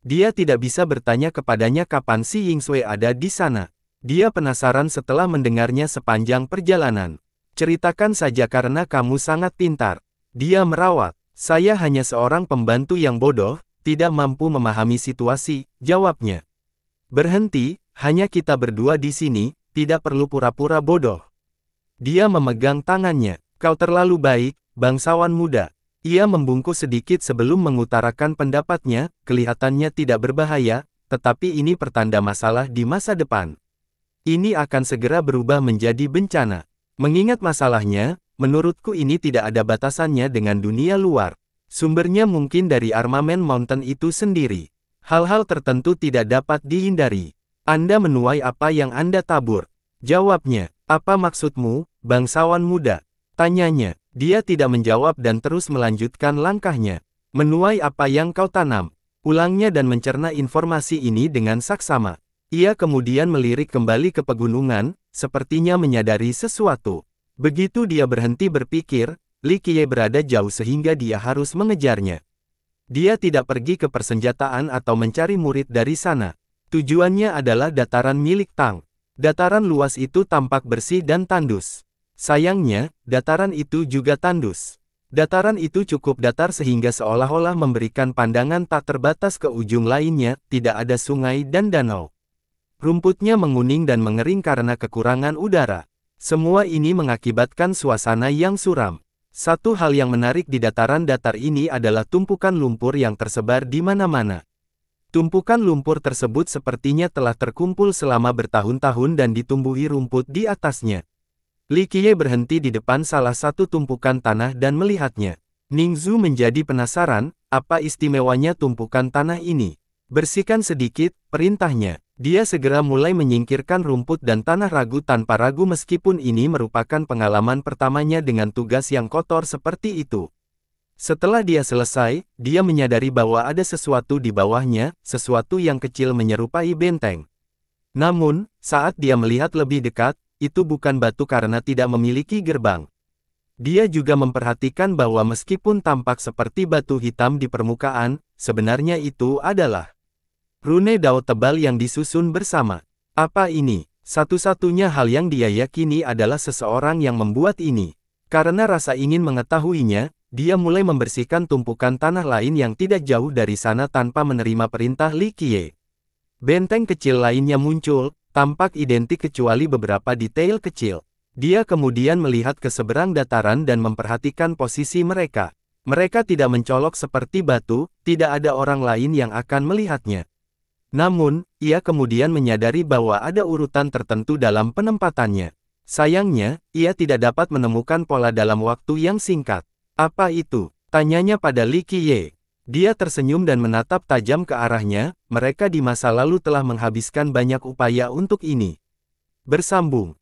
Speaker 1: Dia tidak bisa bertanya kepadanya kapan si Ying Sui ada di sana. Dia penasaran setelah mendengarnya sepanjang perjalanan. Ceritakan saja karena kamu sangat pintar. Dia merawat. Saya hanya seorang pembantu yang bodoh, tidak mampu memahami situasi, jawabnya. Berhenti, hanya kita berdua di sini, tidak perlu pura-pura bodoh. Dia memegang tangannya. Kau terlalu baik, bangsawan muda. Ia membungkus sedikit sebelum mengutarakan pendapatnya, kelihatannya tidak berbahaya, tetapi ini pertanda masalah di masa depan. Ini akan segera berubah menjadi bencana. Mengingat masalahnya, menurutku ini tidak ada batasannya dengan dunia luar. Sumbernya mungkin dari armamen mountain itu sendiri. Hal-hal tertentu tidak dapat dihindari. Anda menuai apa yang Anda tabur. Jawabnya, apa maksudmu, bangsawan muda? Tanyanya, dia tidak menjawab dan terus melanjutkan langkahnya. Menuai apa yang kau tanam. Ulangnya dan mencerna informasi ini dengan saksama. Ia kemudian melirik kembali ke pegunungan, sepertinya menyadari sesuatu. Begitu dia berhenti berpikir, Li Qiye berada jauh sehingga dia harus mengejarnya. Dia tidak pergi ke persenjataan atau mencari murid dari sana. Tujuannya adalah dataran milik Tang. Dataran luas itu tampak bersih dan tandus. Sayangnya, dataran itu juga tandus. Dataran itu cukup datar sehingga seolah-olah memberikan pandangan tak terbatas ke ujung lainnya, tidak ada sungai dan danau. Rumputnya menguning dan mengering karena kekurangan udara. Semua ini mengakibatkan suasana yang suram. Satu hal yang menarik di dataran datar ini adalah tumpukan lumpur yang tersebar di mana-mana. Tumpukan lumpur tersebut sepertinya telah terkumpul selama bertahun-tahun dan ditumbuhi rumput di atasnya. Li Qiye berhenti di depan salah satu tumpukan tanah dan melihatnya. Ning Zhu menjadi penasaran, apa istimewanya tumpukan tanah ini? Bersihkan sedikit, perintahnya. Dia segera mulai menyingkirkan rumput dan tanah ragu tanpa ragu meskipun ini merupakan pengalaman pertamanya dengan tugas yang kotor seperti itu. Setelah dia selesai, dia menyadari bahwa ada sesuatu di bawahnya, sesuatu yang kecil menyerupai benteng. Namun, saat dia melihat lebih dekat, itu bukan batu karena tidak memiliki gerbang. Dia juga memperhatikan bahwa meskipun tampak seperti batu hitam di permukaan, sebenarnya itu adalah Rune dao tebal yang disusun bersama. Apa ini? Satu-satunya hal yang dia yakini adalah seseorang yang membuat ini. Karena rasa ingin mengetahuinya, dia mulai membersihkan tumpukan tanah lain yang tidak jauh dari sana tanpa menerima perintah Li Qiye. Benteng kecil lainnya muncul, tampak identik kecuali beberapa detail kecil. Dia kemudian melihat ke seberang dataran dan memperhatikan posisi mereka. Mereka tidak mencolok seperti batu, tidak ada orang lain yang akan melihatnya. Namun, ia kemudian menyadari bahwa ada urutan tertentu dalam penempatannya. Sayangnya, ia tidak dapat menemukan pola dalam waktu yang singkat. Apa itu? Tanyanya pada Li Qiye. Dia tersenyum dan menatap tajam ke arahnya, mereka di masa lalu telah menghabiskan banyak upaya untuk ini. Bersambung,